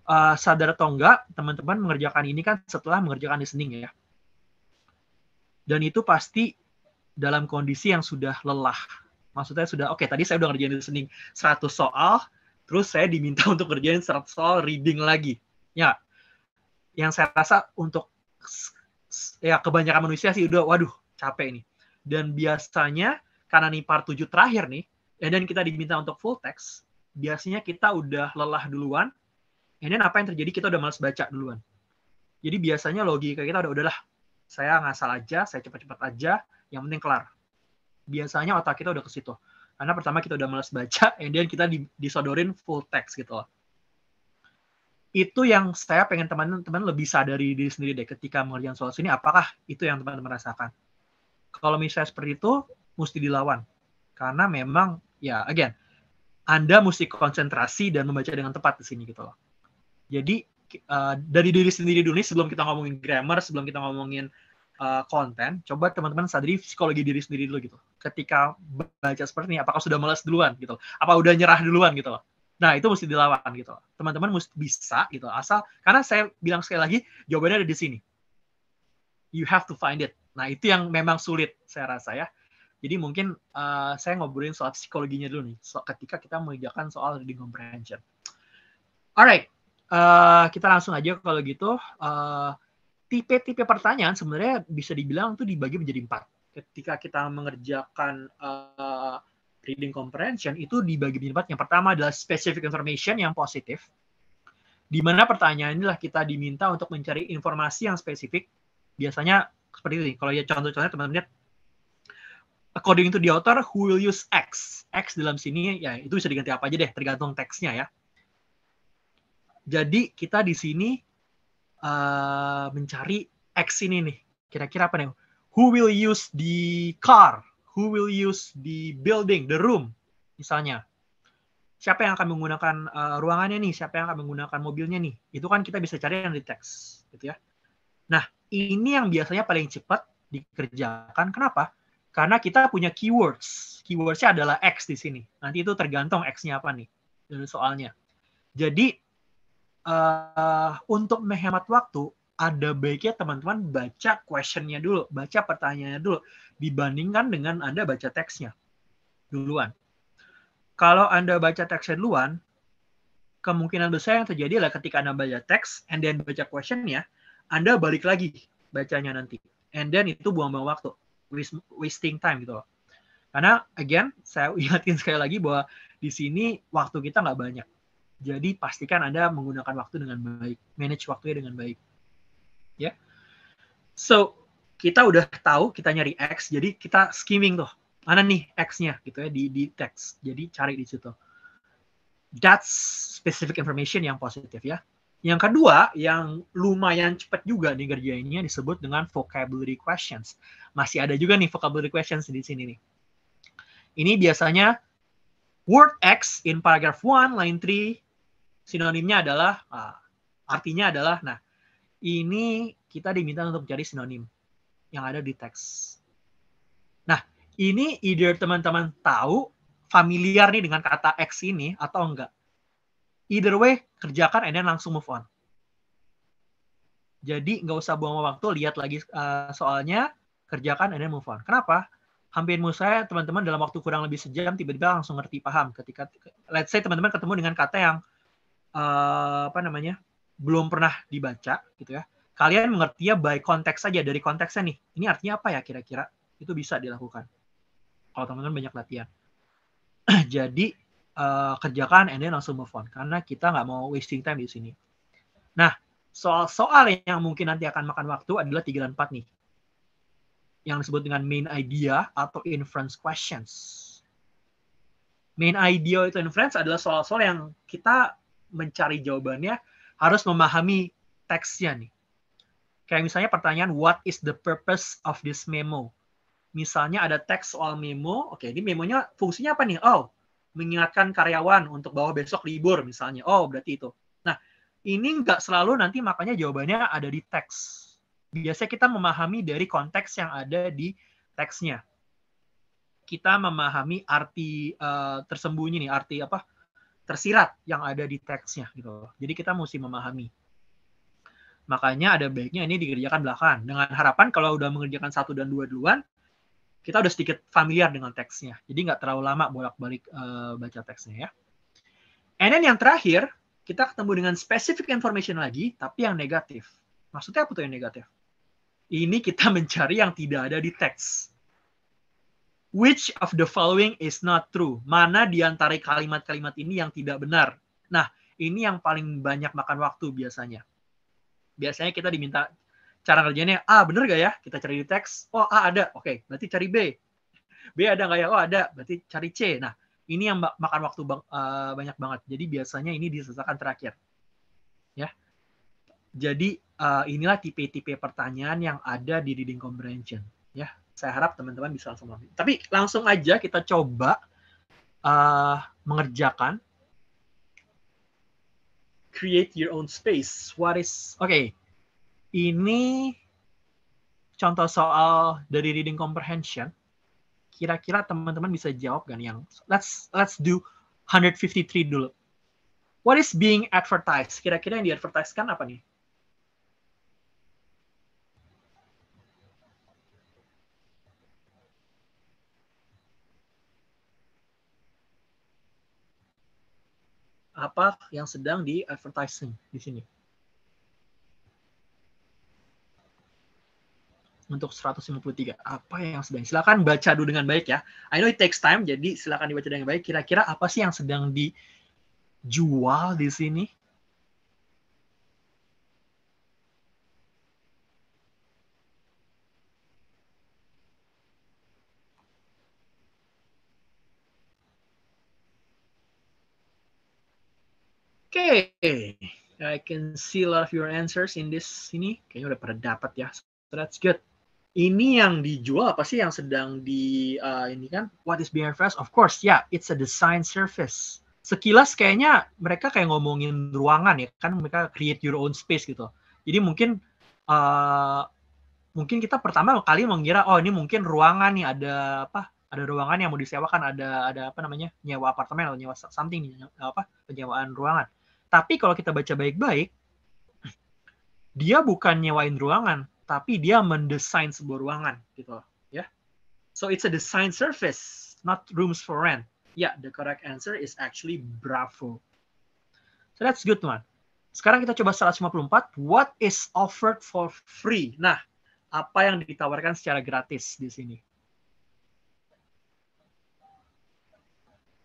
Uh, sadar atau enggak, teman-teman mengerjakan ini kan setelah mengerjakan listening ya. Dan itu pasti dalam kondisi yang sudah lelah. Maksudnya sudah, oke okay, tadi saya udah ngerjain listening 100 soal, terus saya diminta [laughs] untuk ngerjain 100 soal reading lagi. Ya, yang saya rasa untuk ya kebanyakan manusia sih udah waduh capek ini Dan biasanya karena nih part 7 terakhir nih, ya, dan kita diminta untuk full text, biasanya kita udah lelah duluan, Ini apa yang terjadi kita udah males baca duluan. Jadi biasanya logika kita udah udahlah, saya ngasal aja, saya cepat-cepat aja, yang penting kelar. Biasanya otak kita udah ke situ. Karena pertama kita udah males baca, [laughs] and then kita disodorin full text gitu loh. Itu yang saya pengen teman-teman lebih sadari diri sendiri deh ketika mengerjakan soal sini, apakah itu yang teman-teman rasakan? Kalau misalnya seperti itu, mesti dilawan. Karena memang, ya again, anda mesti konsentrasi dan membaca dengan tepat di sini gitu loh. Jadi uh, dari diri sendiri dulu nih sebelum kita ngomongin grammar, sebelum kita ngomongin uh, konten, coba teman-teman sadari psikologi diri sendiri dulu gitu. Ketika baca seperti ini, apakah sudah males duluan gitu? Loh. Apa udah nyerah duluan gitu loh? Nah, itu mesti dilawan gitu. Teman-teman mesti bisa gitu. Asal karena saya bilang sekali lagi, jawabannya ada di sini. You have to find it. Nah, itu yang memang sulit saya rasa ya. Jadi mungkin uh, saya ngobrolin soal psikologinya dulu nih, so, ketika kita mengerjakan soal reading comprehension. Alright, uh, kita langsung aja kalau gitu. tipe eh, tipe-tipe pertanyaan sebenarnya bisa dibilang tuh dibagi menjadi empat. Ketika kita mengerjakan uh, reading comprehension itu dibagi menjadi empat. Yang pertama adalah specific information yang positif, di mana pertanyaan inilah kita diminta untuk mencari informasi yang spesifik. Biasanya seperti ini. Kalau ya contoh-contohnya teman-teman lihat according to the author, who will use X? X dalam sini ya itu bisa diganti apa aja deh, tergantung teksnya ya. Jadi kita di sini uh, mencari X ini nih. Kira-kira apa nih? Who will use the car? Who will use the building, the room? Misalnya. Siapa yang akan menggunakan uh, ruangannya nih? Siapa yang akan menggunakan mobilnya nih? Itu kan kita bisa cari yang di teks, gitu ya. Nah, ini yang biasanya paling cepat dikerjakan. Kenapa? Karena kita punya keywords. Keywordsnya adalah X di sini. Nanti itu tergantung X-nya apa nih eh, soalnya. Jadi uh, untuk menghemat waktu, ada baiknya teman-teman baca questionnya dulu, baca pertanyaannya dulu, dibandingkan dengan Anda baca teksnya duluan. Kalau Anda baca teksnya duluan, kemungkinan besar yang terjadi adalah ketika Anda baca teks, and then baca questionnya, Anda balik lagi bacanya nanti. And then itu buang-buang waktu wasting time gitu loh. Karena again, saya ingatkan [laughs] sekali lagi bahwa di sini waktu kita nggak banyak. Jadi pastikan Anda menggunakan waktu dengan baik, manage waktunya dengan baik. Ya. Yeah. So, kita udah tahu kita nyari X, jadi kita skimming tuh. Mana nih X-nya gitu ya di di teks. Jadi cari di situ. That's specific information yang positif ya. Yang kedua, yang lumayan cepat juga nih kerjainnya disebut dengan vocabulary questions. Masih ada juga nih vocabulary questions di sini nih. Ini biasanya word X in paragraph one line 3, sinonimnya adalah, uh, artinya adalah, nah, ini kita diminta untuk mencari sinonim yang ada di teks. Nah, ini either teman-teman tahu, familiar nih dengan kata X ini atau enggak. Either way, kerjakan and then langsung move on. Jadi nggak usah buang waktu, lihat lagi uh, soalnya, kerjakan and then move on. Kenapa? Hampir menurut saya teman-teman dalam waktu kurang lebih sejam tiba-tiba langsung ngerti paham ketika let's say teman-teman ketemu dengan kata yang uh, apa namanya? belum pernah dibaca gitu ya. Kalian mengerti ya by konteks saja dari konteksnya nih. Ini artinya apa ya kira-kira? Itu bisa dilakukan. Kalau teman-teman banyak latihan. [clears throat] Jadi uh, kerjakan and then langsung move on karena kita nggak mau wasting time di sini. Nah, soal-soal yang mungkin nanti akan makan waktu adalah 3 dan 4 nih. Yang disebut dengan main idea atau inference questions. Main idea itu inference adalah soal-soal yang kita mencari jawabannya harus memahami teksnya nih. Kayak misalnya pertanyaan what is the purpose of this memo? Misalnya ada teks soal memo, oke ini memonya fungsinya apa nih? Oh, mengingatkan karyawan untuk bawa besok libur misalnya. Oh, berarti itu. Nah, ini nggak selalu nanti makanya jawabannya ada di teks. Biasanya kita memahami dari konteks yang ada di teksnya. Kita memahami arti uh, tersembunyi nih, arti apa? tersirat yang ada di teksnya gitu. Jadi kita mesti memahami. Makanya ada baiknya ini dikerjakan belakangan dengan harapan kalau udah mengerjakan satu dan dua duluan, kita udah sedikit familiar dengan teksnya. Jadi nggak terlalu lama bolak-balik uh, baca teksnya ya. And then yang terakhir, kita ketemu dengan specific information lagi, tapi yang negatif. Maksudnya apa tuh yang negatif? Ini kita [laughs] mencari yang tidak ada di teks. Which of the following is not true? Mana di antara kalimat-kalimat ini yang tidak benar? Nah, ini yang paling banyak makan waktu biasanya. Biasanya kita diminta cara kerjanya A bener gak ya kita cari di teks oh A ada oke okay, berarti cari B B ada nggak ya oh ada berarti cari C nah ini yang makan waktu bang, uh, banyak banget jadi biasanya ini diselesaikan terakhir ya jadi uh, inilah tipe-tipe pertanyaan yang ada di reading comprehension ya saya harap teman-teman bisa langsung mengerti. tapi langsung aja kita coba uh, mengerjakan create your own space what is oke okay. Ini contoh soal dari reading comprehension. Kira-kira teman-teman bisa jawab kan yang let's let's do 153 dulu. What is being advertised? Kira-kira yang diadvertiskan apa nih? apa yang sedang di advertising di sini? untuk 153 apa yang sedang silakan baca dulu dengan baik ya I know it takes time jadi silakan dibaca dengan baik kira-kira apa sih yang sedang dijual di sini okay. I can see a lot of your answers in this sini. Kayaknya udah pada dapat ya. So that's good ini yang dijual apa sih yang sedang di uh, ini kan what is being BFS of course ya yeah, it's a design service sekilas kayaknya mereka kayak ngomongin ruangan ya kan mereka create your own space gitu jadi mungkin uh, mungkin kita pertama kali mengira oh ini mungkin ruangan nih ada apa ada ruangan yang mau disewakan ada ada apa namanya nyewa apartemen atau nyewa something nih apa penyewaan ruangan tapi kalau kita baca baik-baik dia bukan nyewain ruangan tapi dia mendesain sebuah ruangan gitu loh, ya. Yeah. So it's a design service, not rooms for rent. Yeah, the correct answer is actually Bravo. So that's good one. Sekarang kita coba 154, what is offered for free? Nah, apa yang ditawarkan secara gratis di sini?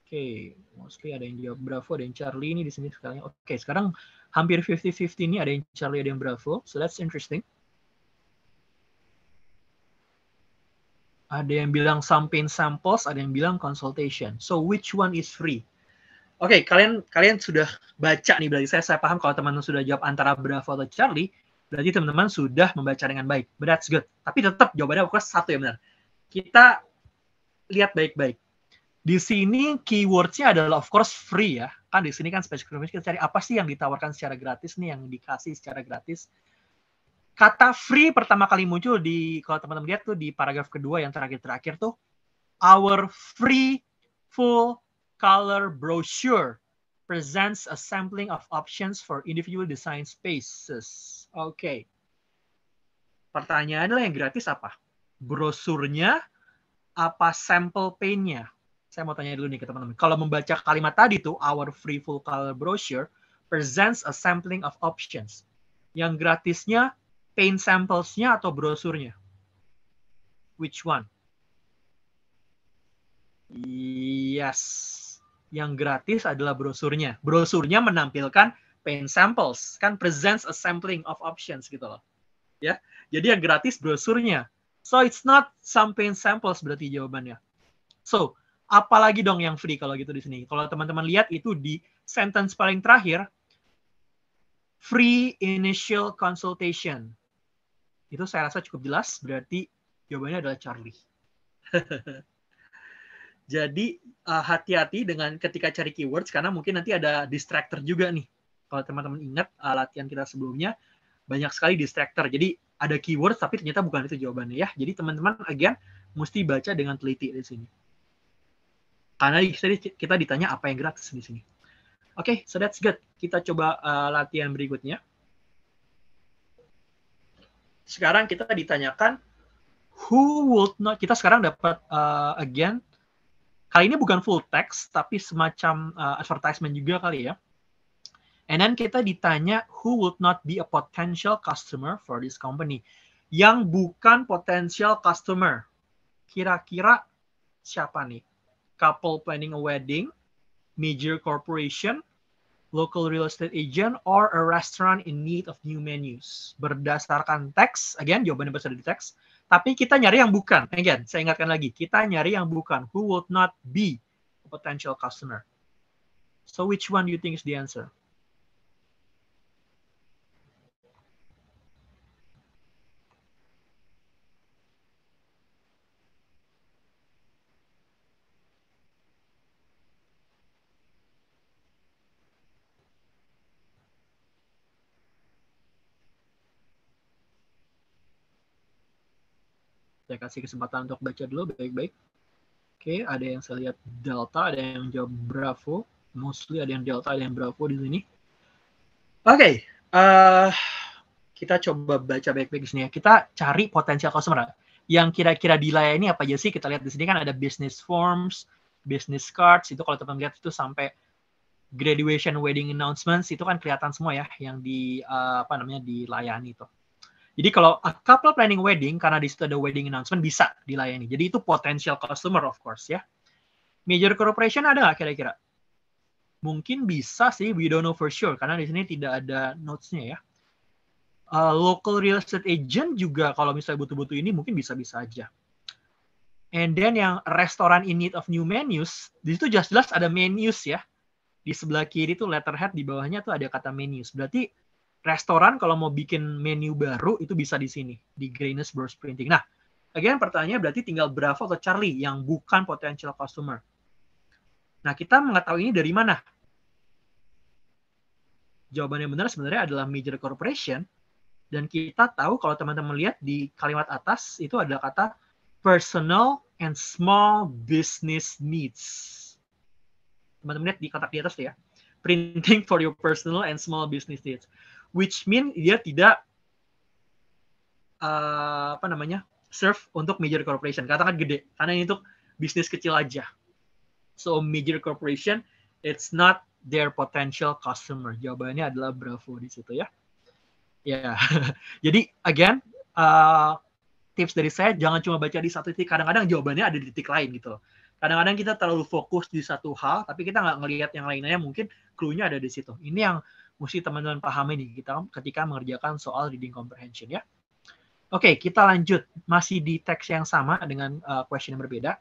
Oke, okay, mostly ada yang jawab Bravo, ada yang Charlie ini di sini sekarang. Oke, okay, sekarang hampir 50-50 ini ada yang Charlie, ada yang Bravo. So that's interesting. Ada yang bilang samping samples, ada yang bilang consultation. So which one is free? Oke, okay, kalian kalian sudah baca nih berarti saya saya paham kalau teman-teman sudah jawab antara Bravo atau Charlie, berarti teman-teman sudah membaca dengan baik. But that's good. Tapi tetap jawabannya pokoknya satu ya benar. Kita lihat baik-baik. Di sini keywordsnya adalah of course free ya. Kan di sini kan spesifikasi kita cari apa sih yang ditawarkan secara gratis nih yang dikasih secara gratis kata free pertama kali muncul di kalau teman-teman lihat tuh di paragraf kedua yang terakhir-terakhir tuh our free full color brochure presents a sampling of options for individual design spaces. Oke. Okay. adalah yang gratis apa? Brosurnya apa sampel paintnya? Saya mau tanya dulu nih ke teman-teman. Kalau membaca kalimat tadi tuh, our free full color brochure presents a sampling of options. Yang gratisnya paint samples-nya atau brosurnya? Which one? Yes. Yang gratis adalah brosurnya. Brosurnya menampilkan paint samples, kan presents a sampling of options gitu loh. Ya. Jadi yang gratis brosurnya. So it's not some paint samples berarti jawabannya. So, apalagi dong yang free kalau gitu di sini. Kalau teman-teman lihat itu di sentence paling terakhir free initial consultation. Itu saya rasa cukup jelas, berarti jawabannya adalah Charlie. [laughs] Jadi uh, hati-hati dengan ketika cari keywords karena mungkin nanti ada distractor juga nih. Kalau teman-teman ingat uh, latihan kita sebelumnya banyak sekali distractor. Jadi ada keywords tapi ternyata bukan itu jawabannya ya. Jadi teman-teman again mesti baca dengan teliti di sini. Karena kita ditanya apa yang gratis di sini. Oke, okay, so that's good. Kita coba uh, latihan berikutnya sekarang kita ditanyakan who would not kita sekarang dapat uh, again kali ini bukan full text tapi semacam uh, advertisement juga kali ya and then kita ditanya who would not be a potential customer for this company yang bukan potential customer kira-kira siapa nih couple planning a wedding major corporation local real estate agent or a restaurant in need of new menus. Berdasarkan teks, again jawabannya besar di teks, tapi kita nyari yang bukan. Again, saya ingatkan lagi, kita nyari yang bukan. Who would not be a potential customer? So which one do you think is the answer? Saya kasih kesempatan untuk baca dulu baik-baik. Oke, ada yang saya lihat Delta, ada yang jawab Bravo. Mostly ada yang Delta, ada yang Bravo di sini. Oke, okay. uh, eh, kita coba baca baik-baik di sini ya. Kita cari potensial customer yang kira-kira di dilayani apa aja sih? Kita lihat di sini kan ada business forms, business cards. Itu kalau teman teman lihat itu sampai graduation wedding announcements itu kan kelihatan semua ya yang di uh, apa namanya dilayani itu. Jadi kalau a couple planning wedding karena di situ ada wedding announcement bisa dilayani. Jadi itu potential customer of course ya. Major corporation ada nggak kira-kira? Mungkin bisa sih, we don't know for sure karena di sini tidak ada notes-nya ya. Uh, local real estate agent juga kalau misalnya butuh-butuh ini mungkin bisa-bisa aja. And then yang restoran in need of new menus, di situ jelas-jelas ada menus ya. Di sebelah kiri tuh letterhead di bawahnya tuh ada kata menus. Berarti restoran kalau mau bikin menu baru itu bisa di sini di Greenness Bros Printing. Nah, again pertanyaannya berarti tinggal Bravo atau Charlie yang bukan potential customer. Nah, kita mengetahui ini dari mana? Jawabannya benar sebenarnya adalah major corporation dan kita tahu kalau teman-teman lihat di kalimat atas itu ada kata personal and small business needs. Teman-teman lihat di kotak di atas ya. Printing for your personal and small business needs which mean dia tidak uh, apa namanya serve untuk major corporation katakan gede karena ini untuk bisnis kecil aja so major corporation it's not their potential customer jawabannya adalah bravo di situ ya ya yeah. [laughs] jadi again uh, tips dari saya jangan cuma baca di satu titik kadang-kadang jawabannya ada di titik lain gitu loh kadang-kadang kita terlalu fokus di satu hal tapi kita nggak ngelihat yang lainnya mungkin clue-nya ada di situ ini yang mesti teman-teman pahami nih kita ketika mengerjakan soal reading comprehension ya. Oke, okay, kita lanjut masih di teks yang sama dengan uh, question yang berbeda.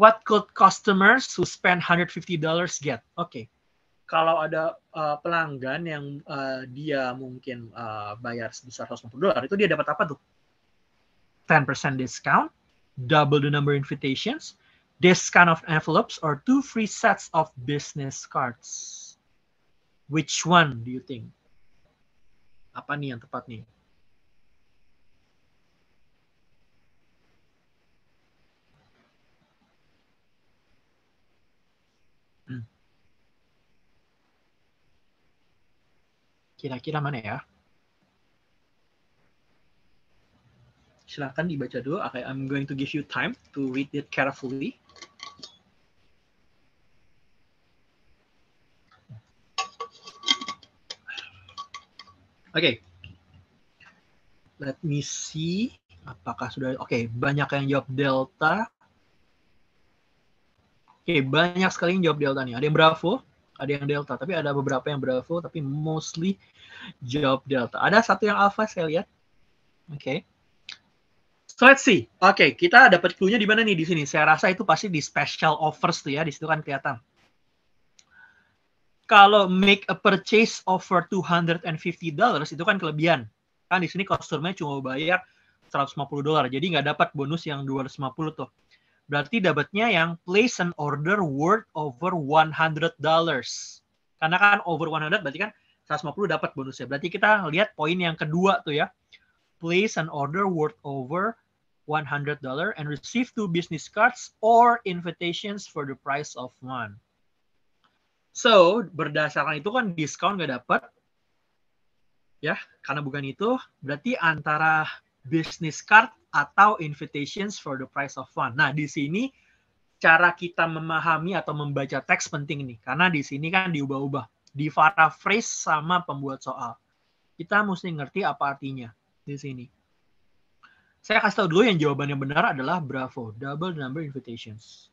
What could customers who spend $150 get? Oke. Okay. Kalau ada uh, pelanggan yang uh, dia mungkin uh, bayar sebesar 150 dolar, itu dia dapat apa tuh? 10% discount, double the number invitations, discount of envelopes, or two free sets of business cards. Which one do you think? Apa nih yang tepat nih? Hmm. Kira-kira mana ya? Silahkan dibaca dulu. Okay, I'm going to give you time to read it carefully. Oke. Okay. Let me see apakah sudah oke, okay, banyak yang jawab delta. Oke, okay, banyak sekali yang jawab delta nih. Ada yang bravo, ada yang delta, tapi ada beberapa yang bravo tapi mostly jawab delta. Ada satu yang alpha saya lihat. Oke. Okay. So let's see. Oke, okay, kita dapat clue-nya di mana nih di sini? Saya rasa itu pasti di special offers tuh ya, di situ kan kelihatan kalau make a purchase over 250 itu kan kelebihan. Kan di sini customer cuma bayar 150 dolar. Jadi nggak dapat bonus yang 250 tuh. Berarti dapatnya yang place an order worth over 100 Karena kan over 100 berarti kan 150 dapat bonusnya. Berarti kita lihat poin yang kedua tuh ya. Place an order worth over 100 and receive two business cards or invitations for the price of one. So, berdasarkan itu kan diskon nggak dapat. Ya, karena bukan itu, berarti antara business card atau invitations for the price of one. Nah, di sini cara kita memahami atau membaca teks penting nih. Karena di sini kan diubah-ubah. Di paraphrase sama pembuat soal. Kita mesti ngerti apa artinya di sini. Saya kasih tahu dulu yang jawaban yang benar adalah Bravo, double number invitations.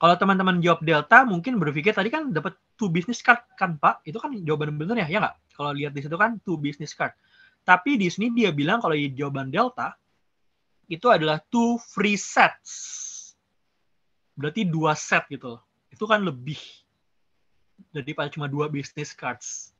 Kalau teman-teman jawab delta mungkin berpikir tadi kan dapat two business card kan Pak? Itu kan jawaban benar ya, ya nggak? Kalau lihat di situ kan two business card. Tapi di sini dia bilang kalau jawaban delta itu adalah two free sets. Berarti dua set gitu loh. Itu kan lebih daripada cuma dua business cards.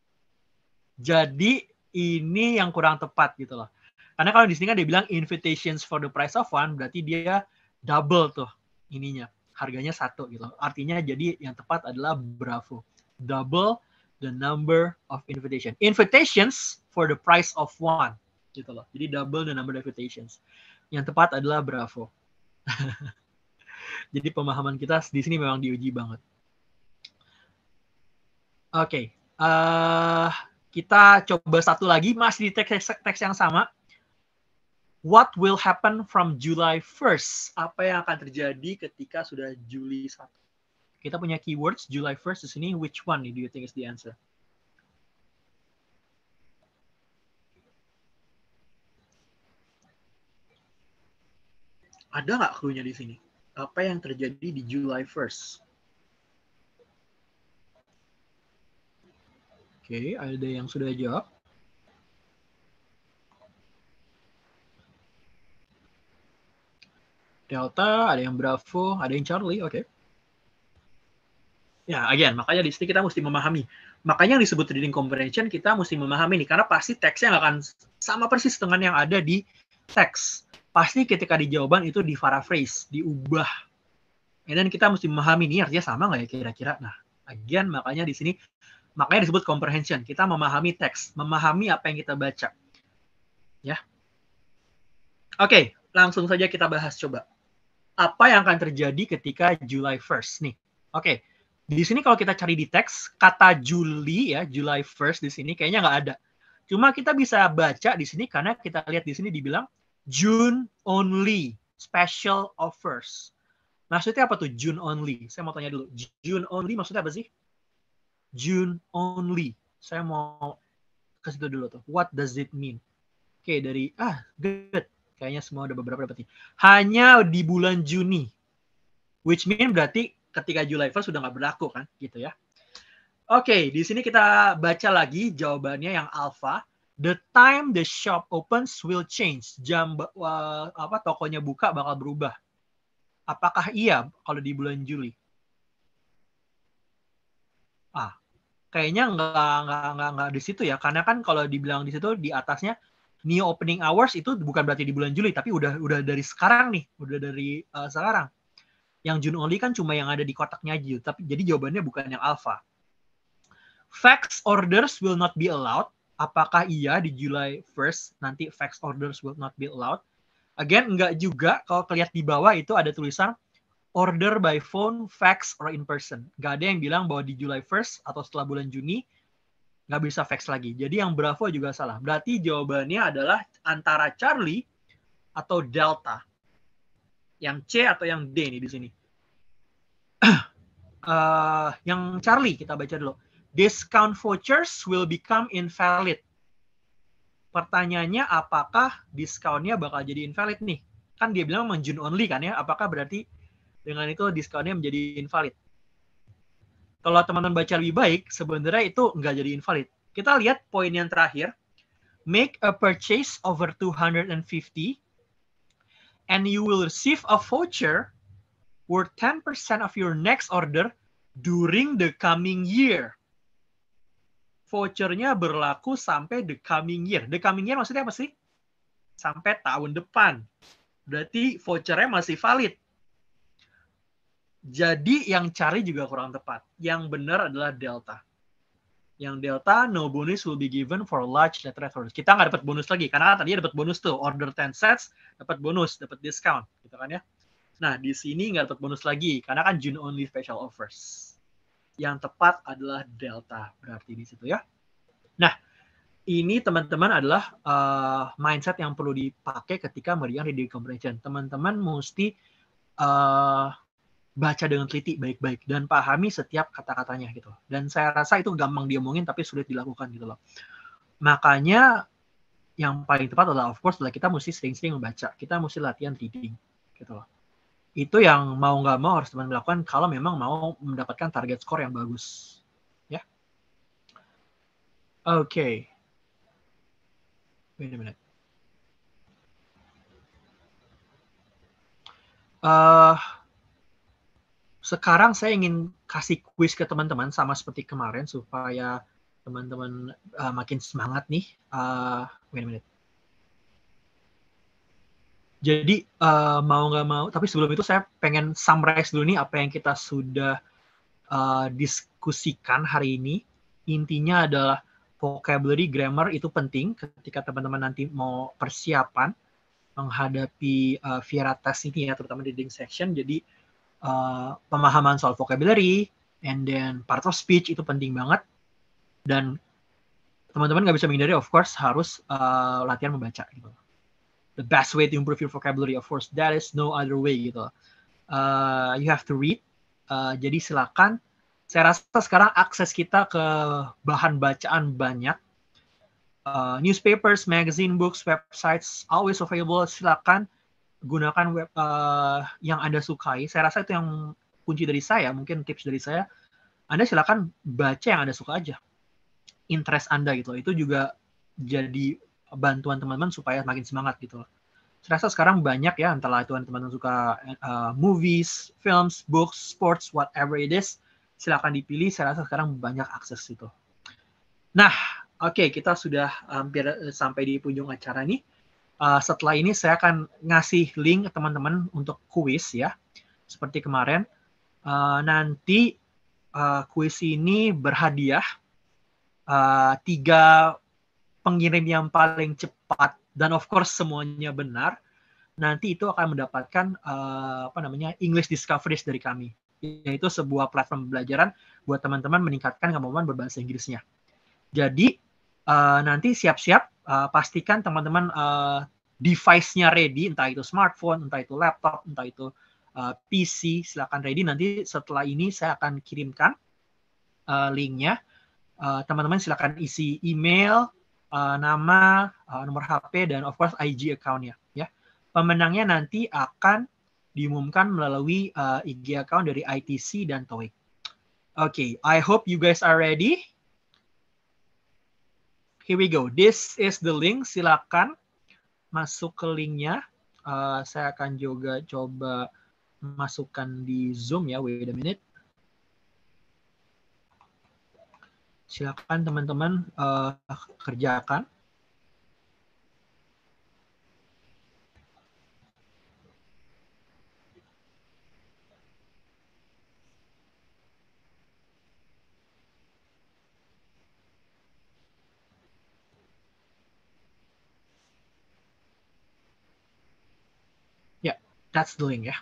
Jadi ini yang kurang tepat gitu loh. Karena kalau di sini kan dia bilang invitations for the price of one, berarti dia double tuh ininya harganya satu gitu. Artinya jadi yang tepat adalah Bravo. Double the number of invitation. Invitations for the price of one gitu loh. Jadi double the number of invitations. Yang tepat adalah Bravo. [laughs] jadi pemahaman kita di sini memang diuji banget. Oke, okay. uh, eh, kita coba satu lagi masih di teks teks yang sama what will happen from July 1st? Apa yang akan terjadi ketika sudah Juli 1? Kita punya keywords July 1st di sini. Which one do you think is the answer? Ada nggak clue-nya di sini? Apa yang terjadi di July 1st? Oke, okay, ada yang sudah jawab. Delta, ada yang Bravo, ada yang Charlie, oke. Okay. Ya, again, makanya di sini kita mesti memahami. Makanya yang disebut reading comprehension kita mesti memahami nih, karena pasti teksnya nggak akan sama persis dengan yang ada di teks. Pasti ketika di jawaban itu di paraphrase, diubah. And then kita mesti memahami nih artinya sama nggak ya kira-kira. Nah, again makanya di sini makanya disebut comprehension. Kita memahami teks, memahami apa yang kita baca. Ya. Oke, okay, langsung saja kita bahas coba apa yang akan terjadi ketika July 1st nih. Oke, okay. di sini kalau kita cari di teks kata Juli ya, July 1st di sini kayaknya nggak ada. Cuma kita bisa baca di sini karena kita lihat di sini dibilang June only special offers. Maksudnya apa tuh June only? Saya mau tanya dulu. June only maksudnya apa sih? June only. Saya mau ke situ dulu tuh. What does it mean? Oke, okay, dari ah, good. Kayaknya semua udah beberapa dapatnya. Hanya di bulan Juni. Which mean berarti ketika July first sudah nggak berlaku kan gitu ya. Oke, okay, di sini kita baca lagi jawabannya yang alpha. The time the shop opens will change. Jam uh, apa tokonya buka bakal berubah. Apakah iya kalau di bulan Juli? Ah, kayaknya nggak nggak nggak nggak di situ ya. Karena kan kalau dibilang di situ di atasnya new opening hours itu bukan berarti di bulan Juli, tapi udah udah dari sekarang nih, udah dari uh, sekarang. Yang June only kan cuma yang ada di kotaknya aja, tapi jadi jawabannya bukan yang alpha. Fax orders will not be allowed. Apakah iya di July 1st nanti fax orders will not be allowed? Again, enggak juga. Kalau kelihatan di bawah itu ada tulisan order by phone, fax, or in person. Gak ada yang bilang bahwa di July 1st atau setelah bulan Juni nggak bisa fax lagi. Jadi yang Bravo juga salah. Berarti jawabannya adalah antara Charlie atau Delta. Yang C atau yang D nih di sini. uh, [clears throat] yang Charlie kita baca dulu. Discount vouchers will become invalid. Pertanyaannya apakah diskonnya bakal jadi invalid nih? Kan dia bilang menjun only kan ya. Apakah berarti dengan itu diskonnya menjadi invalid? kalau teman-teman baca lebih baik, sebenarnya itu nggak jadi invalid. Kita lihat poin yang terakhir. Make a purchase over 250 and you will receive a voucher worth 10% of your next order during the coming year. Vouchernya berlaku sampai the coming year. The coming year maksudnya apa sih? Sampai tahun depan. Berarti vouchernya masih valid jadi yang cari juga kurang tepat. Yang benar adalah delta. Yang delta, no bonus will be given for large letter referrals. Kita nggak dapat bonus lagi, karena tadi dapat bonus tuh. Order 10 sets, dapat bonus, dapat discount. Gitu kan ya. Nah, di sini nggak dapat bonus lagi, karena kan June only special offers. Yang tepat adalah delta, berarti di situ ya. Nah, ini teman-teman adalah uh, mindset yang perlu dipakai ketika meriang reading comprehension. Teman-teman mesti uh, baca dengan teliti baik-baik dan pahami setiap kata-katanya gitu. Dan saya rasa itu gampang diomongin tapi sulit dilakukan gitu loh. Makanya yang paling tepat adalah of course adalah kita mesti sering-sering membaca. Kita mesti latihan reading gitu loh. Itu yang mau nggak mau harus teman melakukan kalau memang mau mendapatkan target skor yang bagus. Ya. Oke. Okay. Wait a minute. Uh, sekarang saya ingin kasih kuis ke teman-teman sama seperti kemarin supaya teman-teman uh, makin semangat nih. Uh, wait a minute. Jadi uh, mau nggak mau, tapi sebelum itu saya pengen summarize dulu nih apa yang kita sudah uh, diskusikan hari ini. Intinya adalah vocabulary, grammar itu penting ketika teman-teman nanti mau persiapan menghadapi uh, Viera test ini ya, terutama di reading section. Jadi uh, pemahaman soal vocabulary, and then part of speech itu penting banget. Dan teman-teman nggak bisa menghindari, of course, harus uh, latihan membaca. Gitu. The best way to improve your vocabulary, of course, that is no other way gitu. Uh, you have to read. Uh, jadi silakan. Saya rasa sekarang akses kita ke bahan bacaan banyak. Uh, newspapers, magazine, books, websites always available. Silakan gunakan web uh, yang Anda sukai. Saya rasa itu yang kunci dari saya, mungkin tips dari saya. Anda silakan baca yang Anda suka aja. Interest Anda gitu Itu juga jadi bantuan teman-teman supaya makin semangat gitu Saya rasa sekarang banyak ya antara itu teman-teman suka uh, movies, films, books, sports, whatever it is, silakan dipilih. Saya rasa sekarang banyak akses itu. Nah, oke okay, kita sudah hampir eh, sampai di ujung acara nih uh, setelah ini saya akan ngasih link teman-teman untuk kuis ya, seperti kemarin. Uh, nanti uh, kuis ini berhadiah uh, tiga pengirim yang paling cepat dan of course semuanya benar. Nanti itu akan mendapatkan uh, apa namanya English Discoveries dari kami, yaitu sebuah platform pembelajaran buat teman-teman meningkatkan kemampuan berbahasa Inggrisnya. Jadi uh, nanti siap-siap uh, pastikan teman-teman uh, device-nya ready, entah itu smartphone, entah itu laptop, entah itu uh, eh, PC, silakan ready. Nanti setelah ini saya akan kirimkan uh, linknya. Uh, teman-teman silakan isi email, uh, nama, uh, nomor HP, dan of course IG account-nya. Ya. Pemenangnya nanti akan diumumkan melalui uh, IG account dari ITC dan TOEIC. Oke, okay, I hope you guys are ready. Here we go. This is the link. Silakan masuk ke linknya. Uh, saya akan juga coba masukkan di Zoom ya. Wait a minute. Silakan teman-teman uh, kerjakan. that's doing ya.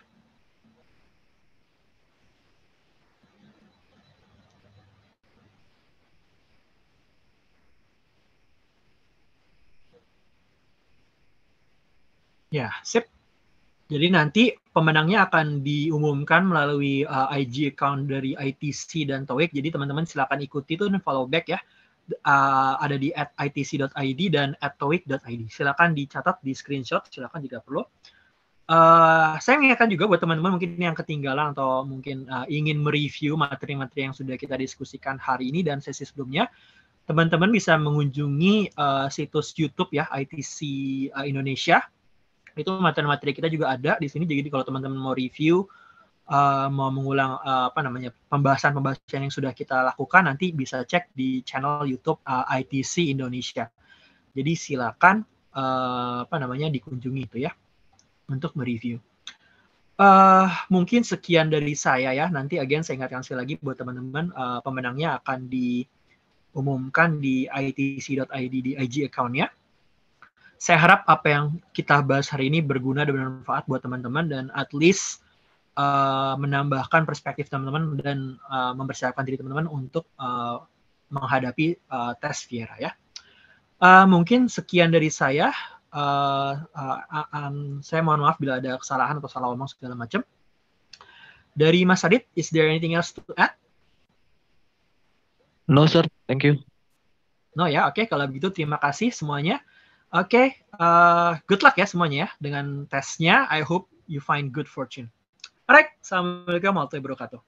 Ya, sip. Jadi nanti pemenangnya akan diumumkan melalui uh, IG account dari ITC dan TOEIC. Jadi teman-teman silakan ikuti itu dan follow back ya. Uh, ada di at itc.id dan at toeic.id. Silakan dicatat di screenshot, silakan jika perlu. Uh, saya mengingatkan juga buat teman-teman mungkin yang ketinggalan atau mungkin uh, ingin mereview materi-materi yang sudah kita diskusikan hari ini dan sesi sebelumnya, teman-teman bisa mengunjungi uh, situs YouTube ya ITC uh, Indonesia. Itu materi-materi kita juga ada di sini. Jadi kalau teman-teman mau review, uh, mau mengulang uh, apa namanya pembahasan-pembahasan yang sudah kita lakukan, nanti bisa cek di channel YouTube uh, ITC Indonesia. Jadi silakan uh, apa namanya dikunjungi itu ya untuk mereview. Uh, mungkin sekian dari saya ya. Nanti again saya ingatkan sekali lagi buat teman-teman uh, pemenangnya akan diumumkan di itc.id di IG account-nya. Saya harap apa yang kita bahas hari ini berguna dan bermanfaat buat teman-teman dan at least uh, menambahkan perspektif teman-teman dan uh, mempersiapkan diri teman-teman untuk uh, menghadapi uh, tes Fiera ya. Uh, mungkin sekian dari saya uh, uh, um, saya mohon maaf bila ada kesalahan atau salah omong segala macam. Dari Mas Adit, is there anything else to add? No sir, thank you. No ya, oke okay. kalau begitu terima kasih semuanya. Oke, okay, uh, eh, good luck ya semuanya ya dengan tesnya. I hope you find good fortune. Alright, assalamualaikum warahmatullahi wabarakatuh.